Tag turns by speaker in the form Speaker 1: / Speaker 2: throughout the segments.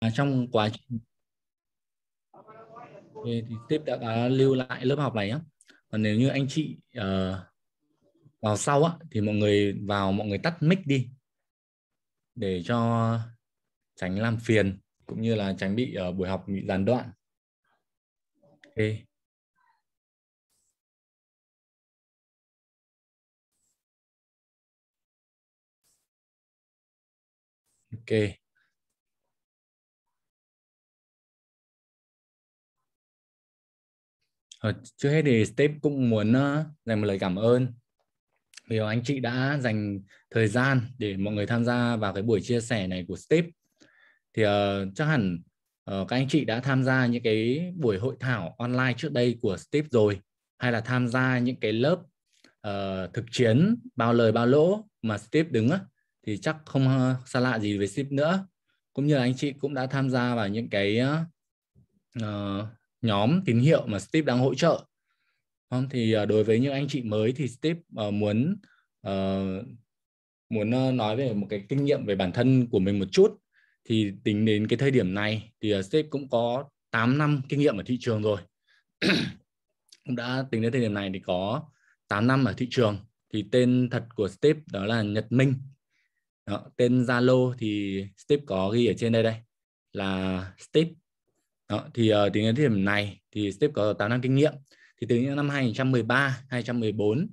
Speaker 1: à, trong quá trình thì tiếp đã, đã lưu lại lớp học này nhé còn nếu như anh chị uh, vào sau á thì mọi người vào mọi người tắt mic đi để cho tránh làm phiền cũng như là tránh bị uh, buổi học bị gián đoạn ok
Speaker 2: ok Ờ,
Speaker 1: trước hết thì Steve cũng muốn ờ, dành một lời cảm ơn vì anh chị đã dành thời gian để mọi người tham gia vào cái buổi chia sẻ này của Steve thì uh, chắc hẳn uh, các anh chị đã tham gia những cái buổi hội thảo online trước đây của Steve rồi hay là tham gia những cái lớp uh, thực chiến bao lời bao lỗ mà Steve đứng á, thì chắc không uh, xa lạ gì với Steve nữa cũng như là anh chị cũng đã tham gia vào những cái uh, nhóm tín hiệu mà Steve đang hỗ trợ không vâng, thì à, đối với những anh chị mới thì Steve à, muốn à, muốn nói về một cái kinh nghiệm về bản thân của mình một chút thì tính đến cái thời điểm này thì uh, Steve cũng có 8 năm kinh nghiệm ở thị trường rồi cũng đã tính đến thời điểm này thì có 8 năm ở thị trường thì tên thật của Steve đó là Nhật Minh đó, tên Zalo thì Steve có ghi ở trên đây đây là Steve đó, thì uh, tính đến điểm này thì Steve có 8 năm kinh nghiệm. Thì từ những năm 2013, 2014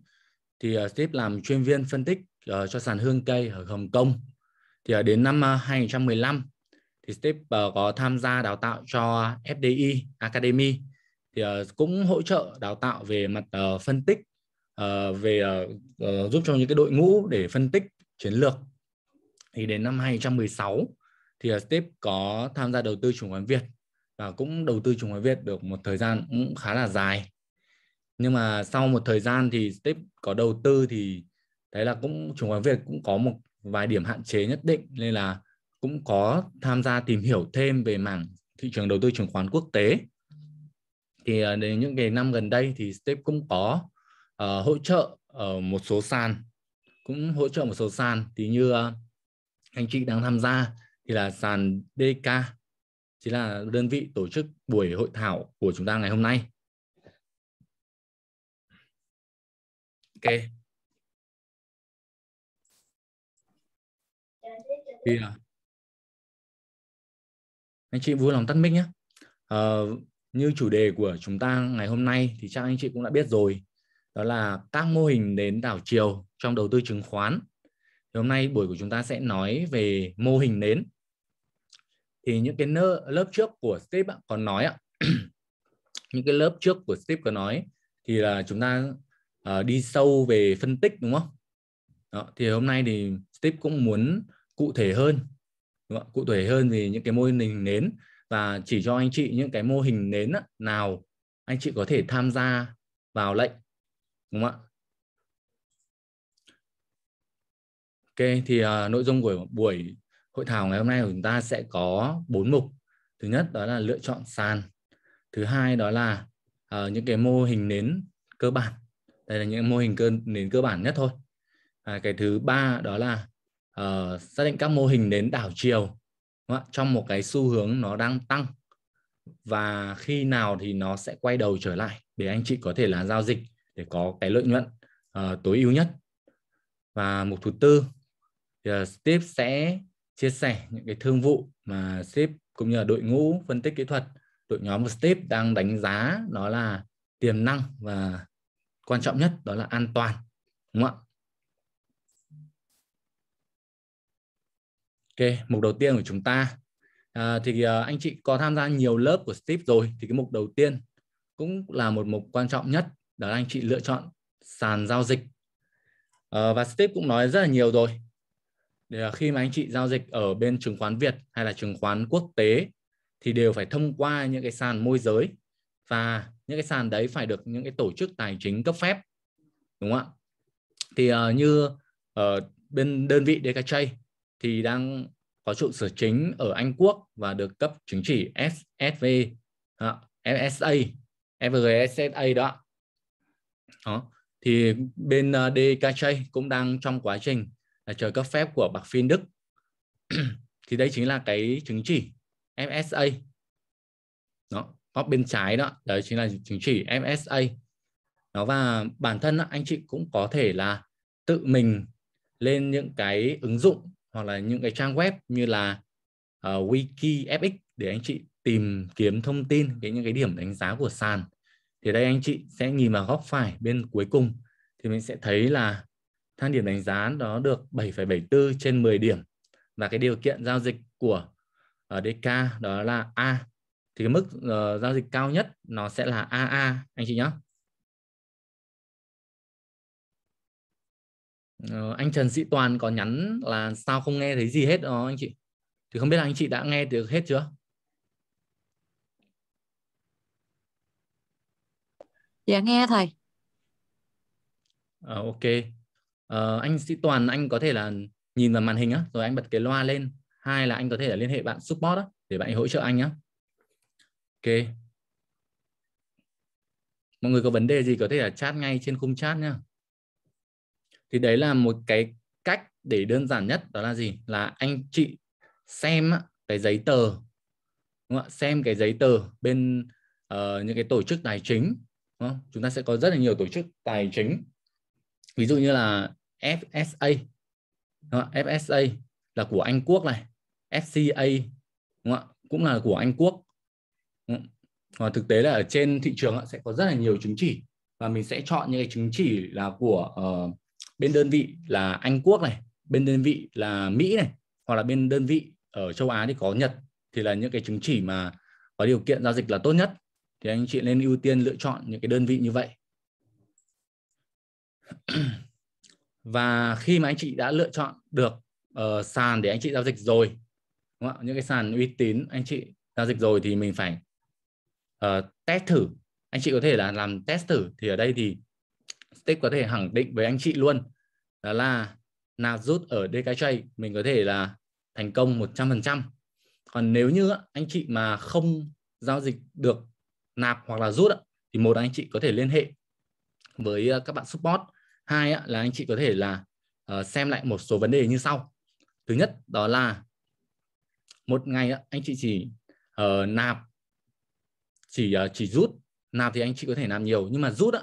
Speaker 1: thì uh, Steve làm chuyên viên phân tích uh, cho sàn hương cây ở Hồng Kông. Thì uh, đến năm uh, 2015 thì Steve uh, có tham gia đào tạo cho FDI Academy thì uh, cũng hỗ trợ đào tạo về mặt uh, phân tích uh, về uh, giúp cho những cái đội ngũ để phân tích chiến lược. Thì đến năm 2016 thì uh, Steve có tham gia đầu tư chứng khoán Việt và cũng đầu tư chứng khoán Việt được một thời gian cũng khá là dài nhưng mà sau một thời gian thì step có đầu tư thì thấy là cũng chứng khoán Việt cũng có một vài điểm hạn chế nhất định nên là cũng có tham gia tìm hiểu thêm về mảng thị trường đầu tư chứng khoán quốc tế thì à, đến những cái năm gần đây thì step cũng có uh, hỗ trợ ở một số sàn cũng hỗ trợ một số sàn thì như uh, anh chị đang tham gia thì là sàn DK chính là đơn vị tổ chức buổi hội thảo của chúng ta ngày hôm nay.
Speaker 2: Ok. Vì à?
Speaker 1: Anh chị vui lòng tắt mic nhé. À, như chủ đề của chúng ta ngày hôm nay thì chắc anh chị cũng đã biết rồi. Đó là các mô hình nến đảo chiều trong đầu tư chứng khoán. Thì hôm nay buổi của chúng ta sẽ nói về mô hình nến thì những cái nơ, lớp trước của Steve có nói ạ những cái lớp trước của Steve có nói thì là chúng ta uh, đi sâu về phân tích đúng không? Đó, thì hôm nay thì Steve cũng muốn cụ thể hơn đúng không? cụ thể hơn về những cái mô hình nến và chỉ cho anh chị những cái mô hình nến nào anh chị có thể tham gia vào lệnh đúng không ạ? Ok thì uh, nội dung của buổi hội thảo ngày hôm nay của chúng ta sẽ có bốn mục thứ nhất đó là lựa chọn sàn thứ hai đó là uh, những cái mô hình nến cơ bản đây là những mô hình cơ, nến cơ bản nhất thôi à, cái thứ ba đó là uh, xác định các mô hình nến đảo chiều đúng không? trong một cái xu hướng nó đang tăng và khi nào thì nó sẽ quay đầu trở lại để anh chị có thể là giao dịch để có cái lợi nhuận uh, tối ưu nhất và mục thứ tư thì Steve sẽ chia sẻ những cái thương vụ mà ship cũng như là đội ngũ phân tích kỹ thuật đội nhóm của Step đang đánh giá đó là tiềm năng và quan trọng nhất đó là an toàn đúng không ạ Ok, mục đầu tiên của chúng ta à, thì à, anh chị có tham gia nhiều lớp của Step rồi thì cái mục đầu tiên cũng là một mục quan trọng nhất đó là anh chị lựa chọn sàn giao dịch à, và Step cũng nói rất là nhiều rồi để khi mà anh chị giao dịch ở bên chứng khoán Việt hay là chứng khoán quốc tế thì đều phải thông qua những cái sàn môi giới và những cái sàn đấy phải được những cái tổ chức tài chính cấp phép đúng không ạ thì uh, như ở ờ, bên đơn vị DKJ thì đang có trụ sở chính ở Anh Quốc và được cấp chứng chỉ SSV uh, ờ, FSA FGSSA đó đó thì bên DKJ cũng đang trong quá trình là trời cấp phép của bạc phiên Đức thì đây chính là cái chứng chỉ FSA Nó góc bên trái đó đấy chính là chứng chỉ FSA nó và bản thân anh chị cũng có thể là tự mình lên những cái ứng dụng hoặc là những cái trang web như là uh, ờ, FX để anh chị tìm kiếm thông tin cái những cái điểm đánh giá của sàn thì đây anh chị sẽ nhìn vào góc phải bên cuối cùng thì mình sẽ thấy là thang điểm đánh giá đó được 7,74 trên 10 điểm và cái điều kiện giao dịch của ở ờ, DK đó là A thì cái mức uh, giao dịch cao nhất nó sẽ là AA anh chị nhé uh, ờ, anh Trần Sĩ Toàn có nhắn là sao không nghe thấy gì hết đó anh chị thì không biết là anh chị đã nghe được hết chưa dạ nghe thầy à, ok uh, anh sĩ toàn anh có thể là nhìn vào màn hình á rồi anh bật cái loa lên hai là anh có thể là liên hệ bạn support á để bạn hỗ trợ anh nhé ok mọi người có vấn đề gì có thể là chat ngay trên khung chat nhá thì đấy là một cái cách để đơn giản nhất đó là gì là anh chị xem cái giấy tờ đúng không? xem cái giấy tờ bên uh, những cái tổ chức tài chính đúng không? chúng ta sẽ có rất là nhiều tổ chức tài chính ví dụ như là FSA đúng không? FSA là của Anh Quốc này FCA đúng không? cũng là của Anh Quốc và thực tế là ở trên thị trường sẽ có rất là nhiều chứng chỉ và mình sẽ chọn những cái chứng chỉ là của uh, bên đơn vị là Anh Quốc này bên đơn vị là Mỹ này hoặc là bên đơn vị ở châu Á thì có Nhật thì là những cái chứng chỉ mà có điều kiện giao dịch là tốt nhất thì anh chị nên ưu tiên lựa chọn những cái đơn vị như vậy và khi mà anh chị đã lựa chọn được uh, sàn để anh chị giao dịch rồi đúng không? những cái sàn uy tín anh chị giao dịch rồi thì mình phải uh, test thử anh chị có thể là làm test thử thì ở đây thì Stick có thể khẳng định với anh chị luôn đó là nạp rút ở DKJ mình có thể là thành công 100% còn nếu như anh chị mà không giao dịch được nạp hoặc là rút thì một anh chị có thể liên hệ với ờ, các bạn support hai là anh chị có thể là ờ, xem lại một số vấn đề như sau thứ nhất đó là một ngày anh chị chỉ uh, nạp chỉ uh, chỉ rút nạp thì anh chị có thể làm nhiều nhưng mà rút á,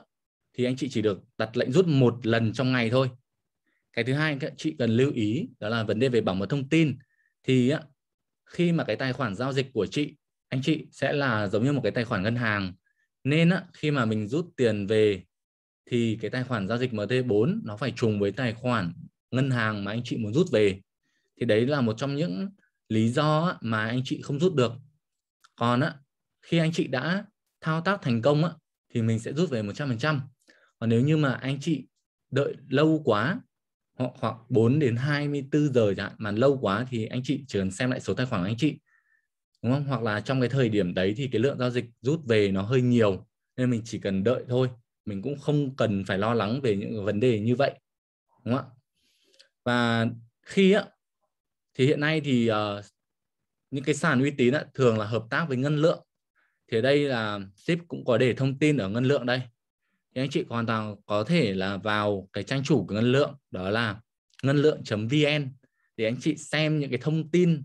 Speaker 1: thì anh chị chỉ được đặt lệnh rút một lần trong ngày thôi cái thứ hai các chị cần lưu ý đó là vấn đề về bảo mật thông tin thì á, khi mà cái tài khoản giao dịch của chị anh chị sẽ là giống như một cái tài khoản ngân hàng nên á, khi mà mình rút tiền về thì cái tài khoản giao dịch MT4 nó phải trùng với tài khoản ngân hàng mà anh chị muốn rút về thì đấy là một trong những lý do mà anh chị không rút được còn á khi anh chị đã thao tác thành công á thì mình sẽ rút về 100% còn nếu như mà anh chị đợi lâu quá hoặc khoảng 4 đến 24 giờ chẳng mà lâu quá thì anh chị chỉ cần xem lại số tài khoản anh chị đúng không hoặc là trong cái thời điểm đấy thì cái lượng giao dịch rút về nó hơi nhiều nên mình chỉ cần đợi thôi mình cũng không cần phải lo lắng về những vấn đề như vậy đúng không ạ và khi á thì hiện nay thì uh, những cái sàn uy tín á, thường là hợp tác với ngân lượng thì đây là ship cũng có để thông tin ở ngân lượng đây thì anh chị hoàn toàn có thể là vào cái trang chủ của ngân lượng đó là ngân lượng.vn để anh chị xem những cái thông tin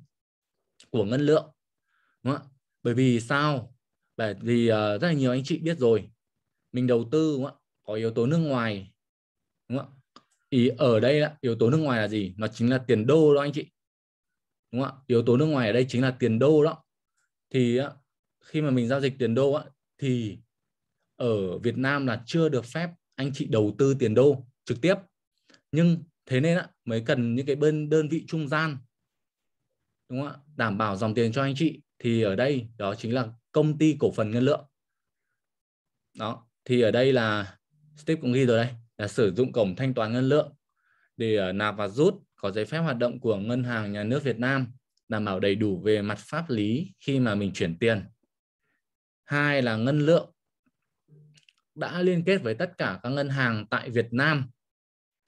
Speaker 1: của ngân lượng đúng không? ạ? bởi vì sao bởi vì uh, rất là nhiều anh chị biết rồi mình đầu tư đúng không có yếu tố nước ngoài đúng không thì ở đây yếu tố nước ngoài là gì nó chính là tiền đô đó anh chị đúng không ạ yếu tố nước ngoài ở đây chính là tiền đô đó thì khi mà mình giao dịch tiền đô thì ở Việt Nam là chưa được phép anh chị đầu tư tiền đô trực tiếp nhưng thế nên mới cần những cái bên đơn vị trung gian đúng không ạ đảm bảo dòng tiền cho anh chị thì ở đây đó chính là công ty cổ phần ngân lượng đó thì ở đây là step cũng ghi rồi đây là sử dụng cổng thanh toán ngân lượng để ờ, nạp và rút có giấy phép hoạt động của Ngân hàng Nhà nước Việt Nam đảm bảo đầy đủ về mặt pháp lý khi mà mình chuyển tiền. Hai là ngân lượng đã liên kết với tất cả các ngân hàng tại Việt Nam.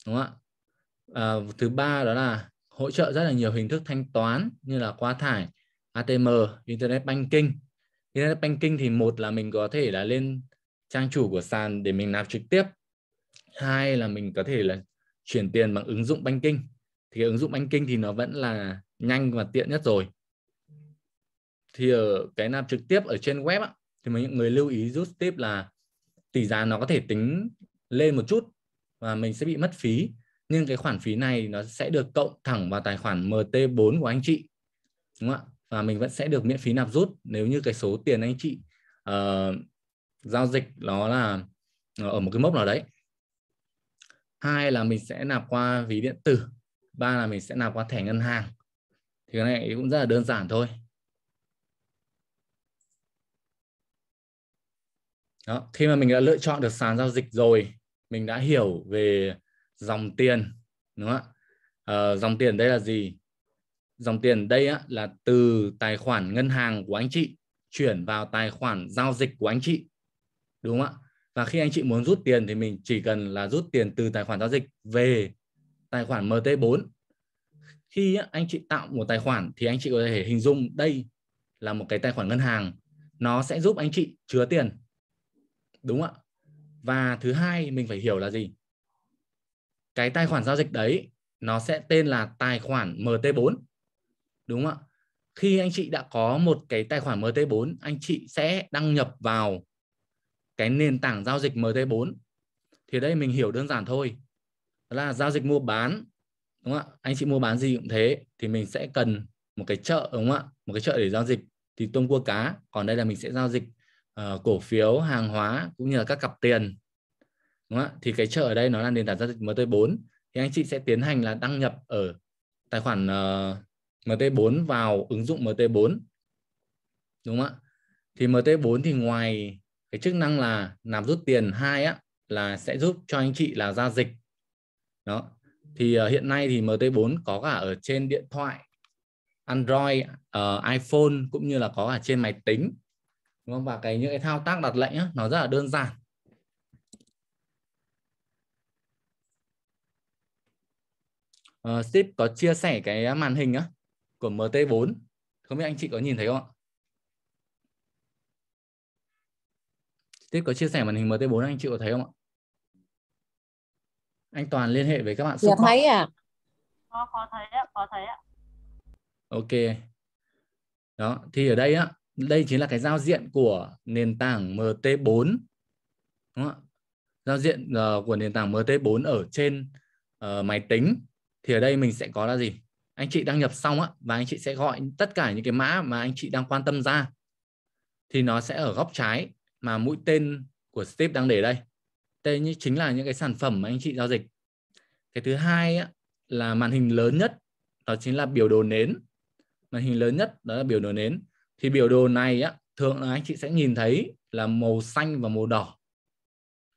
Speaker 1: Đúng không ạ? À, thứ ba đó là hỗ trợ rất là nhiều hình thức thanh toán như là qua thải, ATM, Internet Banking. Internet Banking thì một là mình có thể là lên trang chủ của sàn để mình nạp trực tiếp hai là mình có thể là chuyển tiền bằng ứng dụng banking thì cái ứng dụng banking thì nó vẫn là nhanh và tiện nhất rồi thì ở cái nạp trực tiếp ở trên web á, thì mình người lưu ý rút tiếp là tỷ giá nó có thể tính lên một chút và mình sẽ bị mất phí nhưng cái khoản phí này nó sẽ được cộng thẳng vào tài khoản MT4 của anh chị đúng không ạ và mình vẫn sẽ được miễn phí nạp rút nếu như cái số tiền anh chị uh, giao dịch nó là ờ, ở một cái mốc nào đấy hai là mình sẽ nạp qua ví điện tử ba là mình sẽ nạp qua thẻ ngân hàng thì cái này cũng rất là đơn giản thôi Đó. khi mà mình đã lựa chọn được sàn giao dịch rồi mình đã hiểu về dòng tiền đúng không ạ à, dòng tiền đây là gì dòng tiền đây á, là từ tài khoản ngân hàng của anh chị chuyển vào tài khoản giao dịch của anh chị đúng không ạ và khi anh chị muốn rút tiền thì mình chỉ cần là rút tiền từ tài khoản giao dịch về tài khoản MT4 khi anh chị tạo một tài khoản thì anh chị có thể hình dung đây là một cái tài khoản ngân hàng nó sẽ giúp anh chị chứa tiền đúng không ạ và thứ hai mình phải hiểu là gì cái tài khoản giao dịch đấy nó sẽ tên là tài khoản MT4 đúng không ạ khi anh chị đã có một cái tài khoản MT4 anh chị sẽ đăng nhập vào cái nền tảng giao dịch MT4 thì đây mình hiểu đơn giản thôi đó là giao dịch mua bán đúng không ạ anh chị mua bán gì cũng thế thì mình sẽ cần một cái chợ đúng không ạ một cái chợ để giao dịch thì tôm cua cá còn đây là mình sẽ giao dịch uh, cổ phiếu hàng hóa cũng như là các cặp tiền đúng không ạ thì cái chợ ở đây nó là nền tảng giao dịch MT4 thì anh chị sẽ tiến hành là đăng nhập ở tài khoản uh, ờ, MT4 vào ứng dụng MT4 đúng không ạ thì MT4 thì ngoài cái chức năng là nạp rút tiền hai á là sẽ giúp cho anh chị là giao dịch đó thì uh, hiện nay thì MT4 có cả ở trên điện thoại Android, uh, iPhone cũng như là có cả trên máy tính đúng không? và cái những cái thao tác đặt lệnh á, nó rất là đơn giản uh, ờ, Steve có chia sẻ cái màn hình á của MT4 không biết anh chị có nhìn thấy không ạ? Tuyết có chia sẻ màn hình MT4 anh chị có thấy không ạ? Anh Toàn liên hệ với các bạn support. Dạ thấy
Speaker 2: ạ. À. Có, có thấy ạ, có thấy ạ.
Speaker 1: Ok. Đó, thì ở đây á, đây chính là cái giao diện của nền tảng MT4. Đúng không ạ? Giao diện uh, của nền tảng MT4 ở trên uh, máy tính thì ở đây mình sẽ có là gì? Anh chị đăng nhập xong á và anh chị sẽ gọi tất cả những cái mã mà anh chị đang quan tâm ra thì nó sẽ ở góc trái mà mũi tên của step đang để đây đây như chính là những cái sản phẩm mà anh chị giao dịch cái thứ hai á, là màn hình lớn nhất đó chính là biểu đồ nến màn hình lớn nhất đó là biểu đồ nến thì biểu đồ này á, thường là anh chị sẽ nhìn thấy là màu xanh và màu đỏ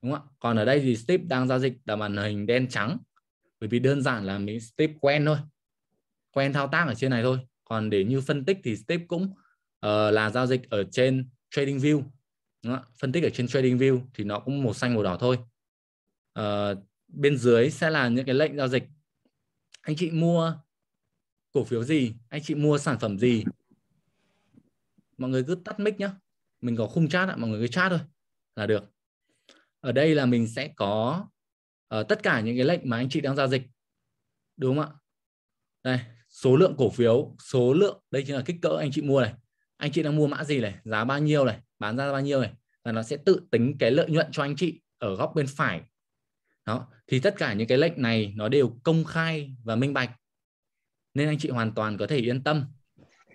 Speaker 1: đúng không ạ còn ở đây thì step đang giao dịch là màn hình đen trắng bởi vì đơn giản là mình step quen thôi quen thao tác ở trên này thôi còn để như phân tích thì step cũng uh, là giao dịch ở trên trading view. Đó. phân tích ở trên Trading View thì nó cũng màu xanh màu đỏ thôi à, bên dưới sẽ là những cái lệnh giao dịch anh chị mua cổ phiếu gì anh chị mua sản phẩm gì mọi người cứ tắt mic nhá mình có khung chat ạ mọi người cứ chat thôi là được ở đây là mình sẽ có uh, tất cả những cái lệnh mà anh chị đang giao dịch đúng không ạ đây số lượng cổ phiếu số lượng đây chính là kích cỡ anh chị mua này anh chị đang mua mã gì này giá bao nhiêu này bán ra bao nhiêu này là nó sẽ tự tính cái lợi nhuận cho anh chị ở góc bên phải đó thì tất cả những cái lệnh này nó đều công khai và minh bạch nên anh chị hoàn toàn có thể yên tâm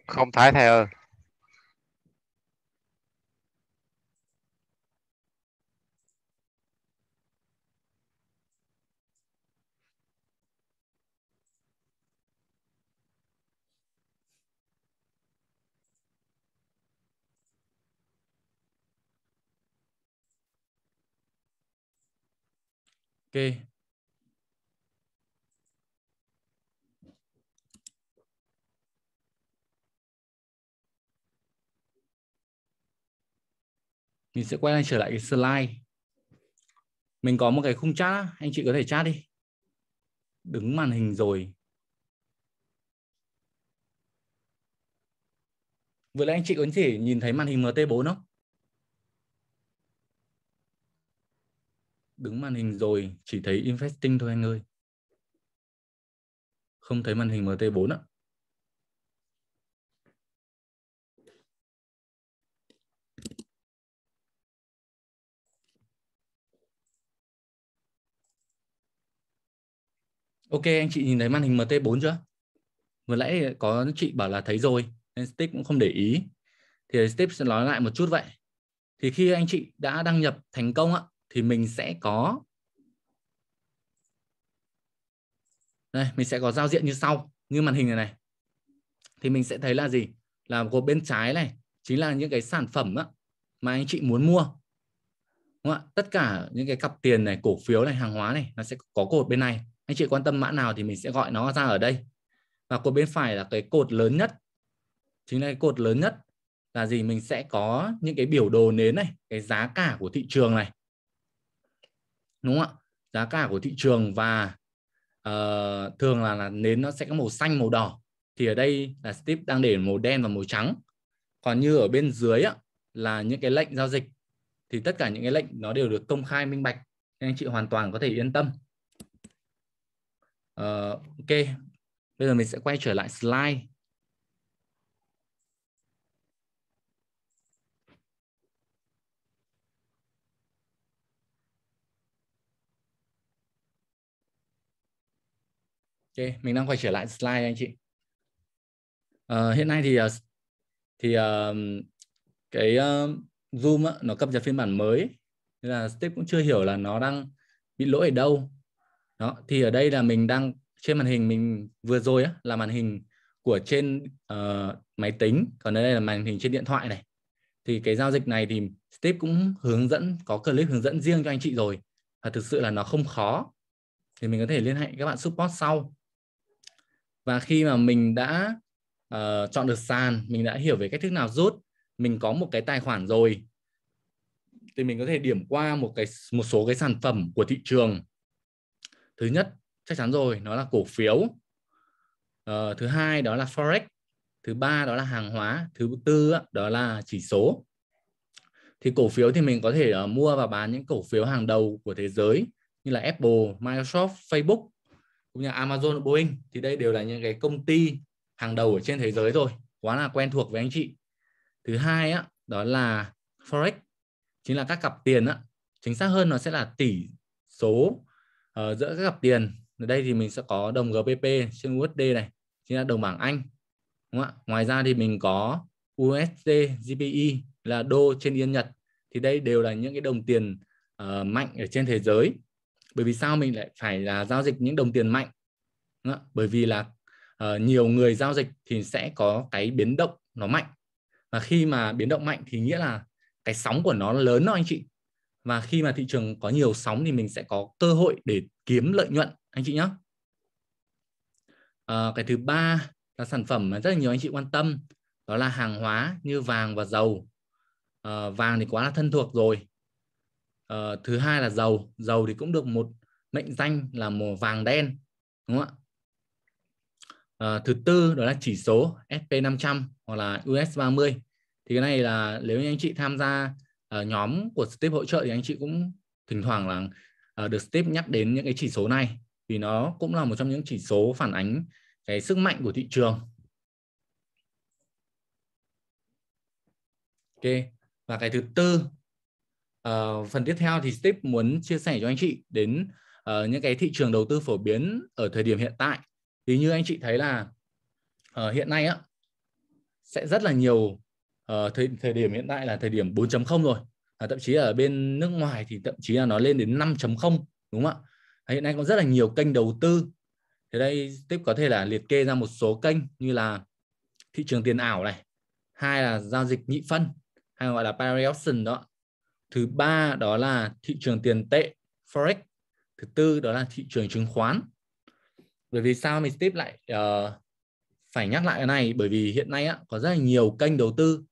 Speaker 1: không thái thầy ơi Ok. Mình sẽ quay lại trở lại cái slide. Mình có một cái khung chat, anh chị có thể chat đi. Đứng màn hình rồi. Vừa nãy anh chị có thể nhìn thấy màn hình MT4 không? đứng màn hình rồi chỉ thấy investing thôi anh ơi
Speaker 2: không thấy màn hình MT4 ạ
Speaker 1: Ok anh chị nhìn thấy màn hình MT4 chưa vừa nãy có chị bảo là thấy rồi nên Steve cũng không để ý thì Steve sẽ nói lại một chút vậy thì khi anh chị đã đăng nhập thành công ạ thì mình sẽ có đây mình sẽ có giao diện như sau như màn hình này này thì mình sẽ thấy là gì là gồm bên trái này chính là những cái sản phẩm á, mà anh chị muốn mua đúng không ạ tất cả những cái cặp tiền này cổ phiếu này hàng hóa này nó sẽ có cột bên này anh chị quan tâm mã nào thì mình sẽ gọi nó ra ở đây và cột bên phải là cái cột lớn nhất chính là cái cột lớn nhất là gì mình sẽ có những cái biểu đồ nến này cái giá cả của thị trường này đúng không ạ giá cả của thị trường và uh, thường là, là nến nó sẽ có màu xanh màu đỏ thì ở đây là step đang để màu đen và màu trắng còn như ở bên dưới á, là những cái lệnh giao dịch thì tất cả những cái lệnh nó đều được công khai minh bạch nên anh chị hoàn toàn có thể yên tâm uh, ok bây giờ mình sẽ quay trở lại slide Ok, mình đang quay trở lại slide anh chị. À, hiện nay thì ờ, thì uh, cái uh, Zoom á, nó cập nhật phiên bản mới nên là step cũng chưa hiểu là nó đang bị lỗi ở đâu. Đó, thì ở đây là mình đang trên màn hình mình vừa rồi á, là màn hình của trên uh, máy tính, còn ở đây là màn hình trên điện thoại này. Thì cái giao dịch này thì step cũng hướng dẫn có clip hướng dẫn riêng cho anh chị rồi và thực sự là nó không khó thì mình có thể liên hệ các bạn support sau và khi mà mình đã uh, chọn được sàn mình đã hiểu về cách thức nào rút mình có một cái tài khoản rồi thì mình có thể điểm qua một cái một số cái sản phẩm của thị trường thứ nhất chắc chắn rồi nó là cổ phiếu uh, thứ hai đó là forex thứ ba đó là hàng hóa thứ tư đó là chỉ số thì cổ phiếu thì mình có thể uh, mua và bán những cổ phiếu hàng đầu của thế giới như là Apple, Microsoft, Facebook cũng như Amazon, Boeing thì đây đều là những cái công ty hàng đầu ở trên thế giới rồi quá là quen thuộc với anh chị thứ hai á đó là forex chính là các cặp tiền á chính xác hơn nó sẽ là tỷ số uh, giữa các cặp tiền ở đây thì mình sẽ có đồng GBP trên USD này chính là đồng bảng Anh đúng không ạ ngoài ra thì mình có USD GPI e là đô trên yên Nhật thì đây đều là những cái đồng tiền uh, mạnh ở trên thế giới bởi vì sao mình lại phải là giao dịch những đồng tiền mạnh đó. bởi vì là uh, nhiều người giao dịch thì sẽ có cái biến động nó mạnh và khi mà biến động mạnh thì nghĩa là cái sóng của nó lớn đó anh chị và khi mà thị trường có nhiều sóng thì mình sẽ có cơ hội để kiếm lợi nhuận anh chị nhé à, ờ, cái thứ ba là sản phẩm mà rất là nhiều anh chị quan tâm đó là hàng hóa như vàng và dầu à, vàng thì quá là thân thuộc rồi uh, thứ hai là dầu dầu thì cũng được một mệnh danh là màu vàng đen đúng không ạ uh, thứ tư đó là chỉ số SP 500 hoặc là US 30 thì cái này là nếu như anh chị tham gia uh, nhóm của step hỗ trợ thì anh chị cũng thỉnh thoảng là uh, được step nhắc đến những cái chỉ số này vì nó cũng là một trong những chỉ số phản ánh cái sức mạnh của thị trường ok và cái thứ tư Uh, phần tiếp theo thì Steve muốn chia sẻ cho anh chị đến uh, những cái thị trường đầu tư phổ biến ở thời điểm hiện tại. Thì như anh chị thấy là uh, hiện nay á sẽ rất là nhiều uh, thời, thời điểm hiện tại là thời điểm 4.0 rồi. À, thậm chí ở bên nước ngoài thì thậm chí là nó lên đến 5.0 đúng không ạ? Hiện nay có rất là nhiều kênh đầu tư. thì đây Steve có thể là liệt kê ra một số kênh như là thị trường tiền ảo này, hai là giao dịch nhị phân hay gọi là pari option đó thứ ba đó là thị trường tiền tệ forex thứ tư đó là thị trường chứng khoán bởi vì sao mình tiếp lại uh, phải nhắc lại cái này bởi vì hiện nay á, có rất là nhiều kênh đầu tư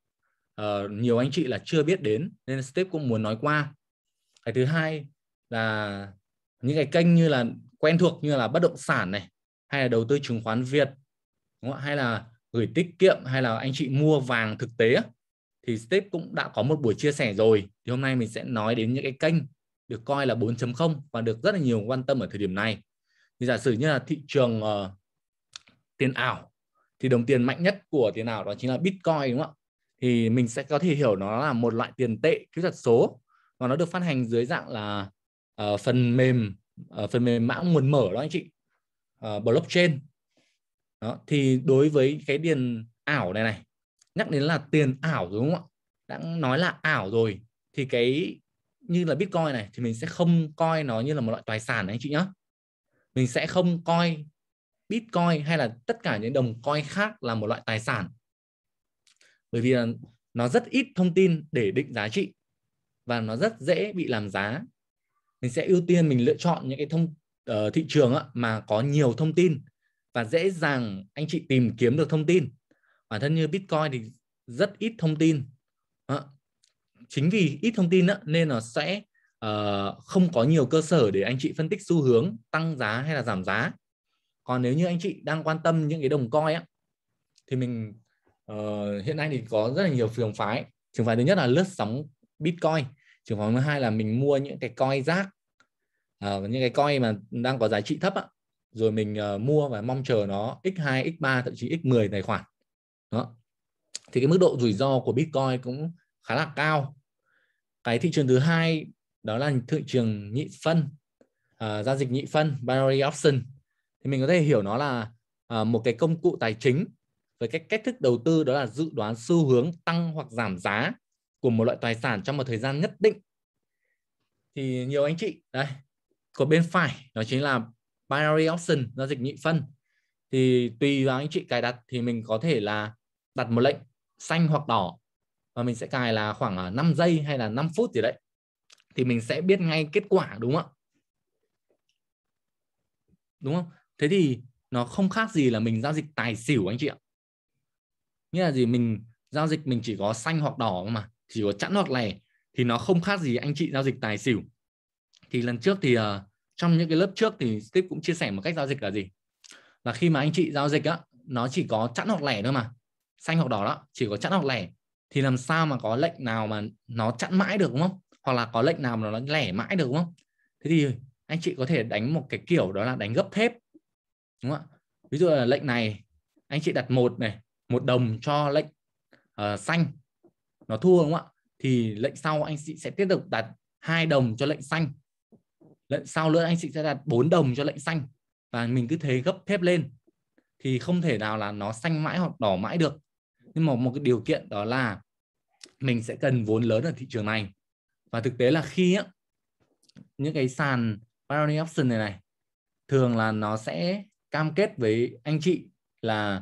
Speaker 1: uh, nhiều anh chị là chưa biết đến nên step cũng muốn nói qua cái thứ hai là những cái kênh như là quen thuộc như là bất động sản này hay là đầu tư chứng khoán Việt đúng không? hay là gửi tiết kiệm hay là anh chị mua vàng thực tế thì Steve cũng đã có một buổi chia sẻ rồi thì hôm nay mình sẽ nói đến những cái kênh được coi là 4.0 và được rất là nhiều quan tâm ở thời điểm này thì giả sử như là thị trường uh, tiền ảo thì đồng tiền mạnh nhất của tiền ảo đó chính là Bitcoin đúng không ạ thì mình sẽ có thể hiểu nó là một loại tiền tệ kỹ thuật số và nó được phát hành dưới dạng là uh, phần mềm uh, phần mềm mã nguồn mở đó anh chị uh, blockchain đó thì đối với cái tiền ảo này này nhắc đến là tiền ảo đúng không ạ đã nói là ảo rồi thì cái như là bitcoin này thì mình sẽ không coi nó như là một loại tài sản này anh chị nhá mình sẽ không coi bitcoin hay là tất cả những đồng coin khác là một loại tài sản bởi vì là nó rất ít thông tin để định giá trị và nó rất dễ bị làm giá mình sẽ ưu tiên mình lựa chọn những cái thông uh, thị trường mà có nhiều thông tin và dễ dàng anh chị tìm kiếm được thông tin bản thân như Bitcoin thì rất ít thông tin đó. chính vì ít thông tin đó, nên là sẽ uh, không có nhiều cơ sở để anh chị phân tích xu hướng tăng giá hay là giảm giá còn nếu như anh chị đang quan tâm những cái đồng coin á thì mình uh, hiện nay thì có rất là nhiều trường phái trường phái thứ nhất là lướt sóng bitcoin trường phái thứ hai là mình mua những cái coin rác uh, những cái coin mà đang có giá trị thấp á rồi mình uh, mua và mong chờ nó x2 x3 thậm chí x10 tài khoản đó thì cái mức độ rủi ro của bitcoin cũng khá là cao cái thị trường thứ hai đó là thị trường nhị phân uh, giao dịch nhị phân binary option thì mình có thể hiểu nó là uh, một cái công cụ tài chính với cách cách thức đầu tư đó là dự đoán xu hướng tăng hoặc giảm giá của một loại tài sản trong một thời gian nhất định thì nhiều anh chị đây có bên phải đó chính là binary option giao dịch nhị phân thì tùy vào anh chị cài đặt thì mình có thể là đặt một lệnh xanh hoặc đỏ và mình sẽ cài là khoảng 5 à, giây hay là 5 phút gì đấy thì mình sẽ biết ngay kết quả đúng không ạ đúng không thế thì nó không khác gì là mình giao dịch tài xỉu anh chị ạ nghĩa là gì mình giao dịch mình chỉ có xanh hoặc đỏ mà chỉ có chẵn hoặc lẻ thì nó không khác gì anh chị giao dịch tài xỉu thì lần trước thì uh, trong những cái lớp trước thì Steve cũng chia sẻ một cách giao dịch là gì và khi mà anh chị giao dịch á nó chỉ có chẵn hoặc lẻ thôi mà xanh hoặc đỏ đó chỉ có chẵn hoặc lẻ thì làm sao mà có lệnh nào mà nó chặn mãi được đúng không hoặc là có lệnh nào mà nó lẻ mãi được đúng không thế thì anh chị có thể đánh một cái kiểu đó là đánh gấp thép đúng không ạ ví dụ là lệnh này anh chị đặt một này một đồng cho lệnh uh, xanh nó thua đúng không ạ thì lệnh sau anh chị sẽ tiếp tục đặt hai đồng cho lệnh xanh lệnh sau nữa anh chị sẽ đặt 4 đồng cho lệnh xanh và mình cứ thế gấp thép lên thì không thể nào là nó xanh mãi hoặc đỏ mãi được nhưng mà một cái điều kiện đó là mình sẽ cần vốn lớn ở thị trường này và thực tế là khi á, những cái sàn Pioneer Option này này thường là nó sẽ cam kết với anh chị là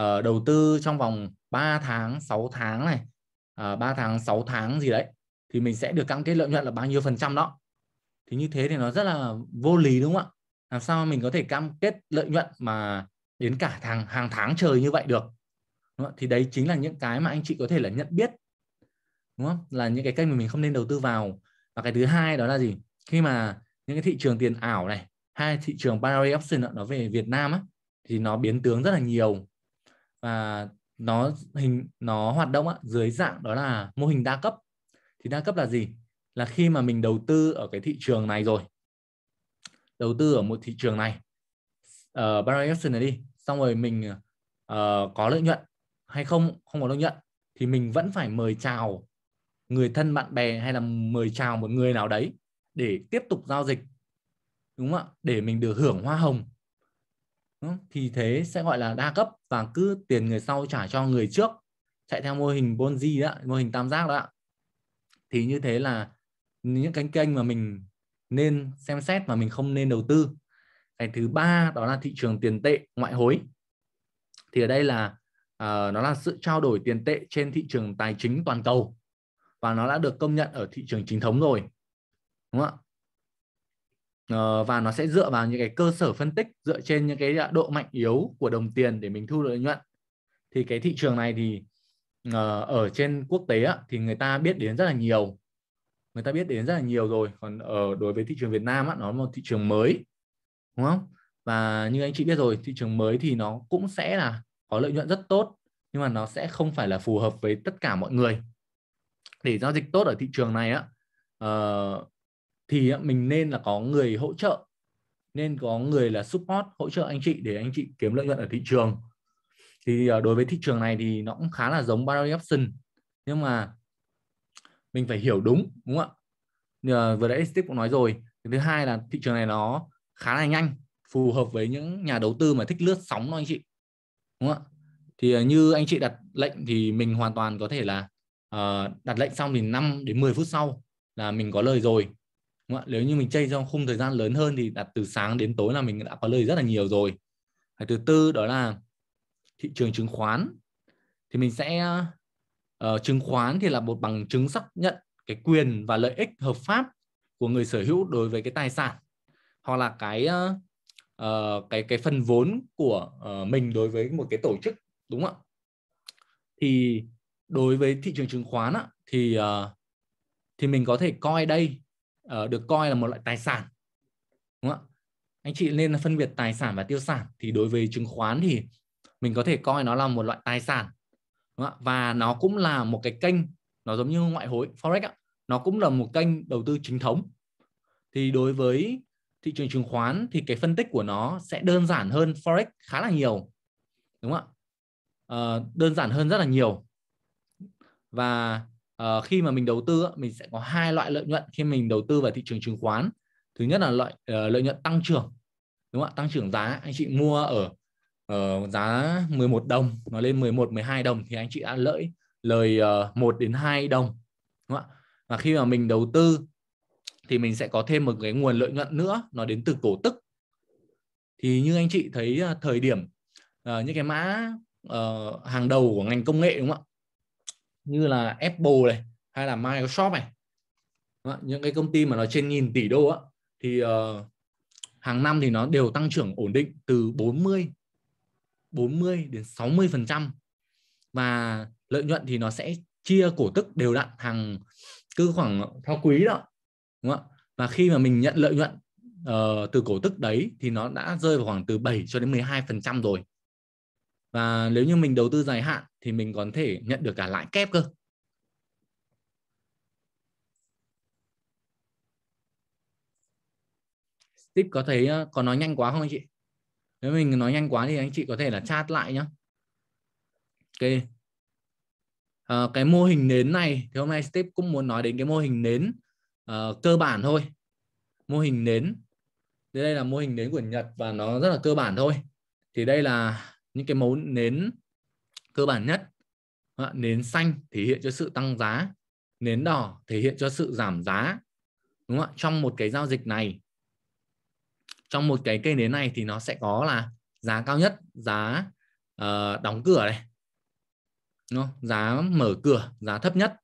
Speaker 1: uh, đầu tư trong vòng 3 tháng, 6 tháng này, uh, ờ, 3 tháng, 6 tháng gì đấy thì mình sẽ được cam kết lợi nhuận là bao nhiêu phần trăm đó. Thì như thế thì nó rất là vô lý đúng không ạ? làm sao mình có thể cam kết lợi nhuận mà đến cả tháng hàng tháng trời như vậy được đúng không? thì đấy chính là những cái mà anh chị có thể là nhận biết đúng không là những cái kênh mà mình không nên đầu tư vào và cái thứ hai đó là gì khi mà những cái thị trường tiền ảo này hai thị trường binary option đó, nó về Việt Nam á thì nó biến tướng rất là nhiều và nó hình nó hoạt động á, dưới dạng đó là mô hình đa cấp thì đa cấp là gì là khi mà mình đầu tư ở cái thị trường này rồi đầu tư ở một thị trường này ở uh, option này đi xong rồi mình uh, có lợi nhuận hay không không có lợi nhuận thì mình vẫn phải mời chào người thân bạn bè hay là mời chào một người nào đấy để tiếp tục giao dịch đúng không ạ để mình được hưởng hoa hồng thì thế sẽ gọi là đa cấp và cứ tiền người sau trả cho người trước chạy theo mô hình bonzi đó mô hình tam giác đó thì như thế là những cánh kênh mà mình nên xem xét mà mình không nên đầu tư cái thứ ba đó là thị trường tiền tệ ngoại hối thì ở đây là uh, nó là sự trao đổi tiền tệ trên thị trường tài chính toàn cầu và nó đã được công nhận ở thị trường chính thống rồi đúng không ạ uh, và nó sẽ dựa vào những cái cơ sở phân tích dựa trên những cái ờ, độ mạnh yếu của đồng tiền để mình thu lợi nhuận thì cái thị trường này thì uh, ở trên quốc tế á, thì người ta biết đến rất là nhiều người ta biết đến rất là nhiều rồi còn ở đối với thị trường Việt Nam á, nó là một thị trường mới đúng không và như anh chị biết rồi thị trường mới thì nó cũng sẽ là có lợi nhuận rất tốt nhưng mà nó sẽ không phải là phù hợp với tất cả mọi người để giao dịch tốt ở thị trường này á uh, thì mình nên là có người hỗ trợ nên có người là support hỗ trợ anh chị để anh chị kiếm lợi nhuận ở thị trường thì ờ, đối với thị trường này thì nó cũng khá là giống barrel option nhưng mà mình phải hiểu đúng đúng không ạ vừa nãy Steve cũng nói rồi thứ hai là thị trường này nó khá là nhanh phù hợp với những nhà đầu tư mà thích lướt sóng thôi anh chị đúng không ạ thì à, như anh chị đặt lệnh thì mình hoàn toàn có thể là uh, đặt lệnh xong thì 5 đến 10 phút sau là mình có lời rồi đúng không? ạ? nếu như mình chơi trong khung thời gian lớn hơn thì đặt từ sáng đến tối là mình đã có lời rất là nhiều rồi cái thứ tư đó là thị trường chứng khoán thì mình sẽ uh, chứng khoán thì là một bằng chứng xác nhận cái quyền và lợi ích hợp pháp của người sở hữu đối với cái tài sản hoặc là cái uh, cái cái phần vốn của uh, mình đối với một cái tổ chức đúng không ạ thì đối với thị trường chứng khoán á, thì uh, thì mình có thể coi đây uh, được coi là một loại tài sản đúng không ạ anh chị nên phân biệt tài sản và tiêu sản thì đối với chứng khoán thì mình có thể coi nó là một loại tài sản và nó cũng là một cái kênh nó giống như ngoại hối forex ạ nó cũng là một kênh đầu tư chính thống thì đối với thị trường chứng khoán thì cái phân tích của nó sẽ đơn giản hơn forex khá là nhiều đúng không ạ à, đơn giản hơn rất là nhiều và à, khi mà mình đầu tư mình sẽ có hai loại lợi nhuận khi mình đầu tư vào thị trường chứng khoán thứ nhất là lợi ờ, lợi nhuận tăng trưởng đúng không ạ tăng trưởng giá anh chị mua ở uh, giá 11 đồng nó lên 11 12 đồng thì anh chị đã lợi lời uh, ờ, 1 đến 2 đồng đúng không ạ? Và khi mà mình đầu tư thì mình sẽ có thêm một cái nguồn lợi nhuận nữa nó đến từ cổ tức. Thì như anh chị thấy uh, thời điểm uh, những cái mã uh, hàng đầu của ngành công nghệ đúng không ạ? Như là Apple này hay là Microsoft này. Những cái công ty mà nó trên nghìn tỷ đô á thì uh, hàng năm thì nó đều tăng trưởng ổn định từ 40 40 đến 60% và lợi nhuận thì nó sẽ chia cổ tức đều đặn hàng cứ khoảng theo quý đó đúng không ạ và khi mà mình nhận lợi nhuận uh, từ cổ tức đấy thì nó đã rơi vào khoảng từ 7 cho đến 12% rồi và nếu như mình đầu tư dài hạn thì mình còn thể nhận được cả lãi kép cơ Steve có thấy ờ, có nói nhanh quá không anh chị? nếu mình nói nhanh quá thì anh chị có thể là chat lại nhé. ok à, cái mô hình nến này thì hôm nay Steve cũng muốn nói đến cái mô hình nến uh, cơ bản thôi mô hình nến thì đây là mô hình nến của Nhật và nó rất là cơ bản thôi thì đây là những cái mẫu nến cơ bản nhất nến xanh thể hiện cho sự tăng giá nến đỏ thể hiện cho sự giảm giá đúng không ạ trong một cái giao dịch này trong một cái cây nến này thì nó sẽ có là giá cao nhất giá uh, đóng cửa này đúng không? giá mở cửa giá thấp nhất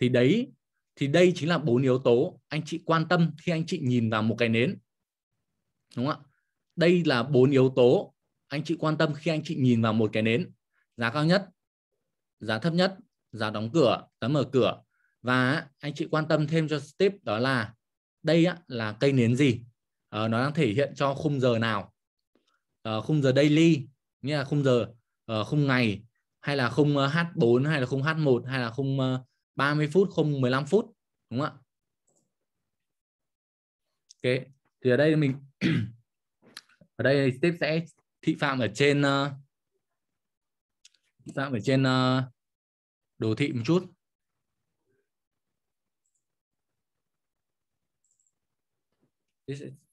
Speaker 1: thì đấy thì đây chính là bốn yếu tố anh chị quan tâm khi anh chị nhìn vào một cái nến đúng không ạ đây là bốn yếu tố anh chị quan tâm khi anh chị nhìn vào một cái nến giá cao nhất giá thấp nhất giá đóng cửa giá mở cửa và anh chị quan tâm thêm cho Steve đó là đây á, là cây nến gì uh, nó đang thể hiện cho khung giờ nào uh, khung giờ daily nghĩa là khung giờ uh, khung ngày hay là khung H4 hay là khung H1 hay là khung 30 phút khung 15 phút đúng không ạ ok thì ở đây mình ở đây tiếp sẽ thị phạm ở trên uh, phạm ở trên đồ thị một chút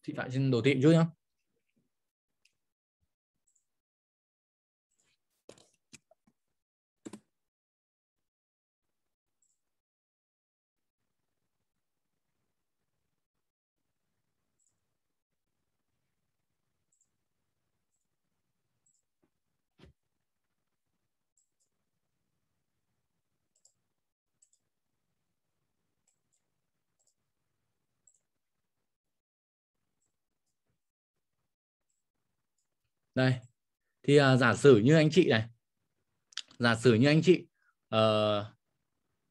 Speaker 2: thị phạm xin đồ thị một chút nhá
Speaker 1: đây thì uh, giả sử như anh chị này giả sử như anh chị uh,